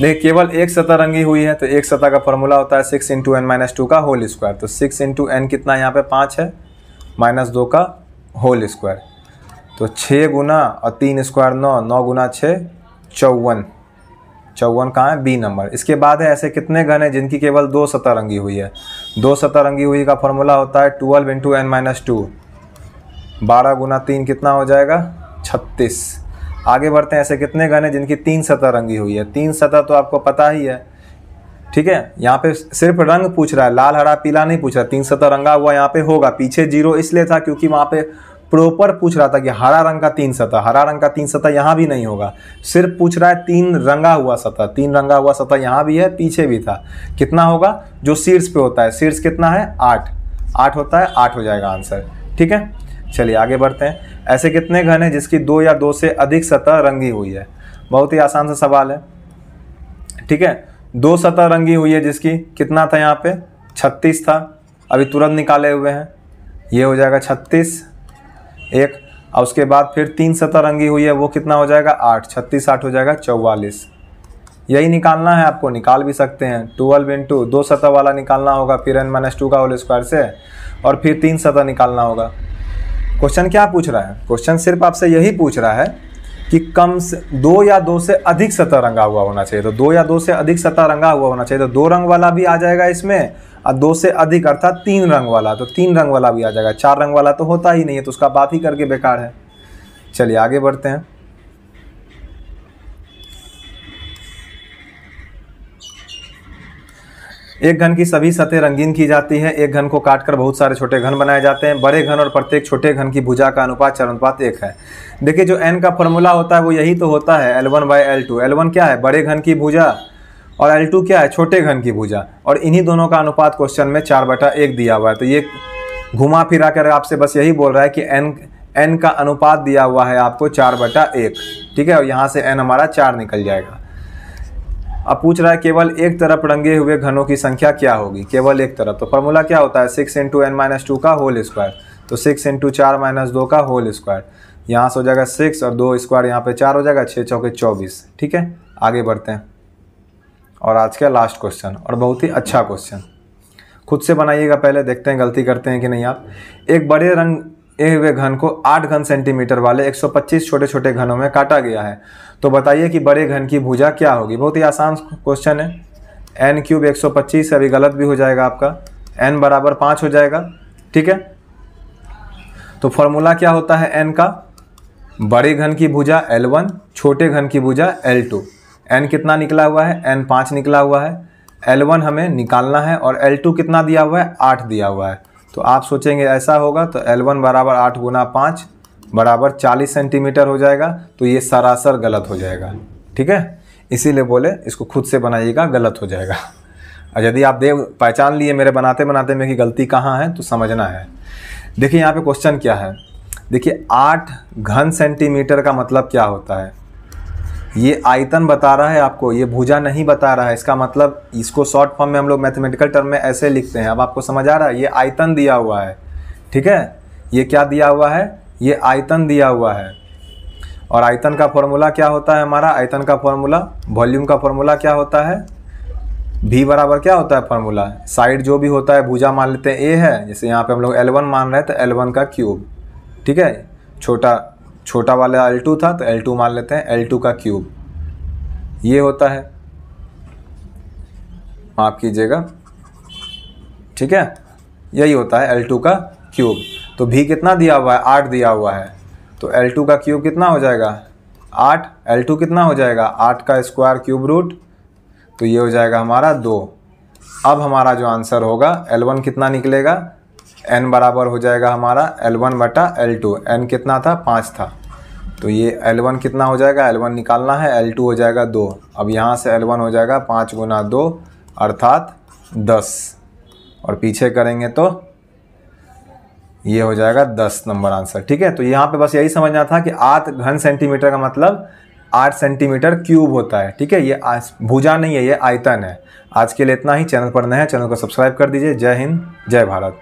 देखिए केवल एक सतह रंगी हुई है तो एक सतह का फॉर्मूला होता है six into N minus two का होल स्क्वायर तो सिक्स इंटू एन कितना यहाँ पे पाँच है माइनस दो का होल स्क्वायर तो छः गुना और तीन स्क्वायर नौ नौ गुना छः चौवन चौवन कहाँ है बी नंबर इसके बाद है ऐसे कितने घन हैं जिनकी केवल दो सतह रंगी हुई है दो सतह रंगी हुई का फॉर्मूला होता है twelve into N minus two बारह गुना तीन कितना हो जाएगा छत्तीस आगे बढ़ते हैं ऐसे कितने घन हैं जिनकी तीन सतह रंगी हुई है तीन सतह तो आपको पता ही है ठीक है यहाँ पे सिर्फ रंग पूछ रहा है लाल हरा पीला नहीं पूछ रहा तीन सतह रंगा हुआ यहाँ पे होगा पीछे जीरो इसलिए था क्योंकि वहाँ पे प्रॉपर पूछ रहा था कि हरा रंग का तीन सतह हरा रंग का तीन सतह यहाँ भी नहीं होगा सिर्फ पूछ रहा है तीन रंगा हुआ सतह तीन रंगा हुआ सतह यहाँ भी है पीछे भी था कितना होगा जो शीर्ष पे होता है शीर्ष कितना है आठ आठ होता है आठ हो जाएगा आंसर ठीक है चलिए आगे बढ़ते हैं ऐसे कितने घन हैं जिसकी दो या दो से अधिक सतह रंगी हुई है बहुत ही आसान सा सवाल है ठीक है दो सतह रंगी हुई है जिसकी कितना था यहाँ पे छत्तीस था अभी तुरंत निकाले हुए हैं ये हो जाएगा छत्तीस एक और उसके बाद फिर तीन सतह रंगी हुई है वो कितना हो जाएगा आठ छत्तीस आठ हो जाएगा चौवालीस यही निकालना है आपको निकाल भी सकते हैं ट्वेल्व इन टू दो सतह वाला निकालना होगा फिर एन माइनस टू का होल स्क्वायर से और फिर तीन सतह निकालना होगा क्वेश्चन क्या पूछ रहा है क्वेश्चन सिर्फ आपसे यही पूछ रहा है कि कम से दो या दो से अधिक सतह रंगा हुआ होना चाहिए तो दो या दो से अधिक सतह रंगा हुआ होना चाहिए तो दो रंग वाला भी आ जाएगा इसमें और दो से अधिक अर्थात तीन रंग वाला तो तीन रंग वाला भी आ जाएगा चार रंग वाला तो होता ही नहीं है तो उसका बात ही करके बेकार है चलिए आगे बढ़ते हैं एक घन की सभी सतह रंगीन की जाती है एक घन को काटकर बहुत सारे छोटे घन बनाए जाते हैं बड़े घन और प्रत्येक छोटे घन की भुजा का अनुपात चार अनुपात एक है देखिए जो एन का फॉर्मूला होता है वो यही तो होता है L1 one by L two क्या है बड़े घन की भुजा और एल टू क्या है छोटे घन की भुजा और इन्हीं दोनों का अनुपात क्वेश्चन में चार बटा एक दिया हुआ है तो ये घुमा फिरा कर आपसे बस यही बोल रहा है कि एन एन का अनुपात दिया हुआ है आपको चार बटा एक ठीक है और यहाँ से एन हमारा चार निकल जाएगा अब पूछ रहा है केवल एक तरफ रंगे हुए घनों की संख्या क्या होगी केवल एक तरफ तो फॉर्मूला क्या होता है six into N minus two का होल स्क्वायर तो सिक्स इंटू चार माइनस दो का होल स्क्वायर यहाँ से हो जाएगा सिक्स और दो स्क्वायर यहाँ पे चार हो जाएगा छः चौके चौबीस ठीक है आगे बढ़ते हैं और आज का लास्ट क्वेश्चन और बहुत ही अच्छा क्वेश्चन खुद से बनाइएगा पहले देखते हैं गलती करते हैं कि नहीं आप एक बड़े रंग ए हुए घन को आठ घन सेंटीमीटर वाले 125 छोटे छोटे घनों में काटा गया है तो बताइए कि बड़े घन की भुजा क्या होगी बहुत ही आसान क्वेश्चन है एन क्यूब एक सौ पच्चीस अभी गलत भी हो जाएगा आपका एन बराबर पाँच हो जाएगा ठीक है तो फॉर्मूला क्या होता है एन का बड़े घन की भुजा एल वन छोटे घन की भुजा एल टू एन कितना निकला हुआ है एन पाँच निकला हुआ है एल वन हमें निकालना है और एल टू कितना दिया हुआ है आठ दिया हुआ है तो आप सोचेंगे ऐसा होगा तो एल वन बराबर आठ गुना पाँच बराबर चालीस सेंटीमीटर हो जाएगा तो ये सरासर गलत हो जाएगा ठीक है इसीलिए बोले इसको खुद से बनाइएगा गलत हो जाएगा और यदि आप देव पहचान लिए मेरे बनाते बनाते मेरी गलती कहाँ है तो समझना है देखिए यहाँ पे क्वेश्चन क्या है देखिए आठ घन सेंटीमीटर का मतलब क्या होता है ये आयतन बता रहा है आपको ये भुजा नहीं बता रहा है इसका मतलब इसको शॉर्ट फॉर्म में हम लोग मैथमेटिकल टर्म में ऐसे लिखते हैं अब आपको समझ आ रहा है ये आयतन दिया हुआ है ठीक है ये क्या दिया हुआ है ये आयतन दिया हुआ है और आयतन का फॉर्मूला क्या होता है हमारा आयतन का फॉर्मूला वॉल्यूम का फॉर्मूला क्या होता है भी बराबर क्या होता है फॉर्मूला साइड जो भी होता है भुजा मान लेते हैं ए है जैसे यहाँ पे हम लोग एल मान रहे हैं तो एल का क्यूब ठीक है छोटा छोटा वाला एल टू था तो एल टू मान लेते हैं एल टू का क्यूब ये होता है माफ़ कीजिएगा ठीक है यही होता है एल टू का क्यूब तो भी कितना दिया हुआ है आठ दिया हुआ है तो एल टू का क्यूब कितना हो जाएगा आठ एल टू कितना हो जाएगा आठ का स्क्वायर क्यूब रूट तो ये हो जाएगा हमारा दो अब हमारा जो आंसर होगा एल वन कितना निकलेगा एन बराबर हो जाएगा हमारा एल वन बटा एल टू एन कितना था पाँच था तो ये L1 कितना हो जाएगा L1 निकालना है L2 हो जाएगा दो अब यहाँ से L1 हो जाएगा पाँच गुना दो अर्थात दस और पीछे करेंगे तो ये हो जाएगा दस नंबर आंसर ठीक है तो यहाँ पे बस यही समझना था कि आठ घन सेंटीमीटर का मतलब आठ सेंटीमीटर क्यूब होता है ठीक है ये भूजा नहीं है ये आयतन है आज के लिए इतना ही चैनल पर नया है चैनल को सब्सक्राइब कर दीजिए जय हिंद जय भारत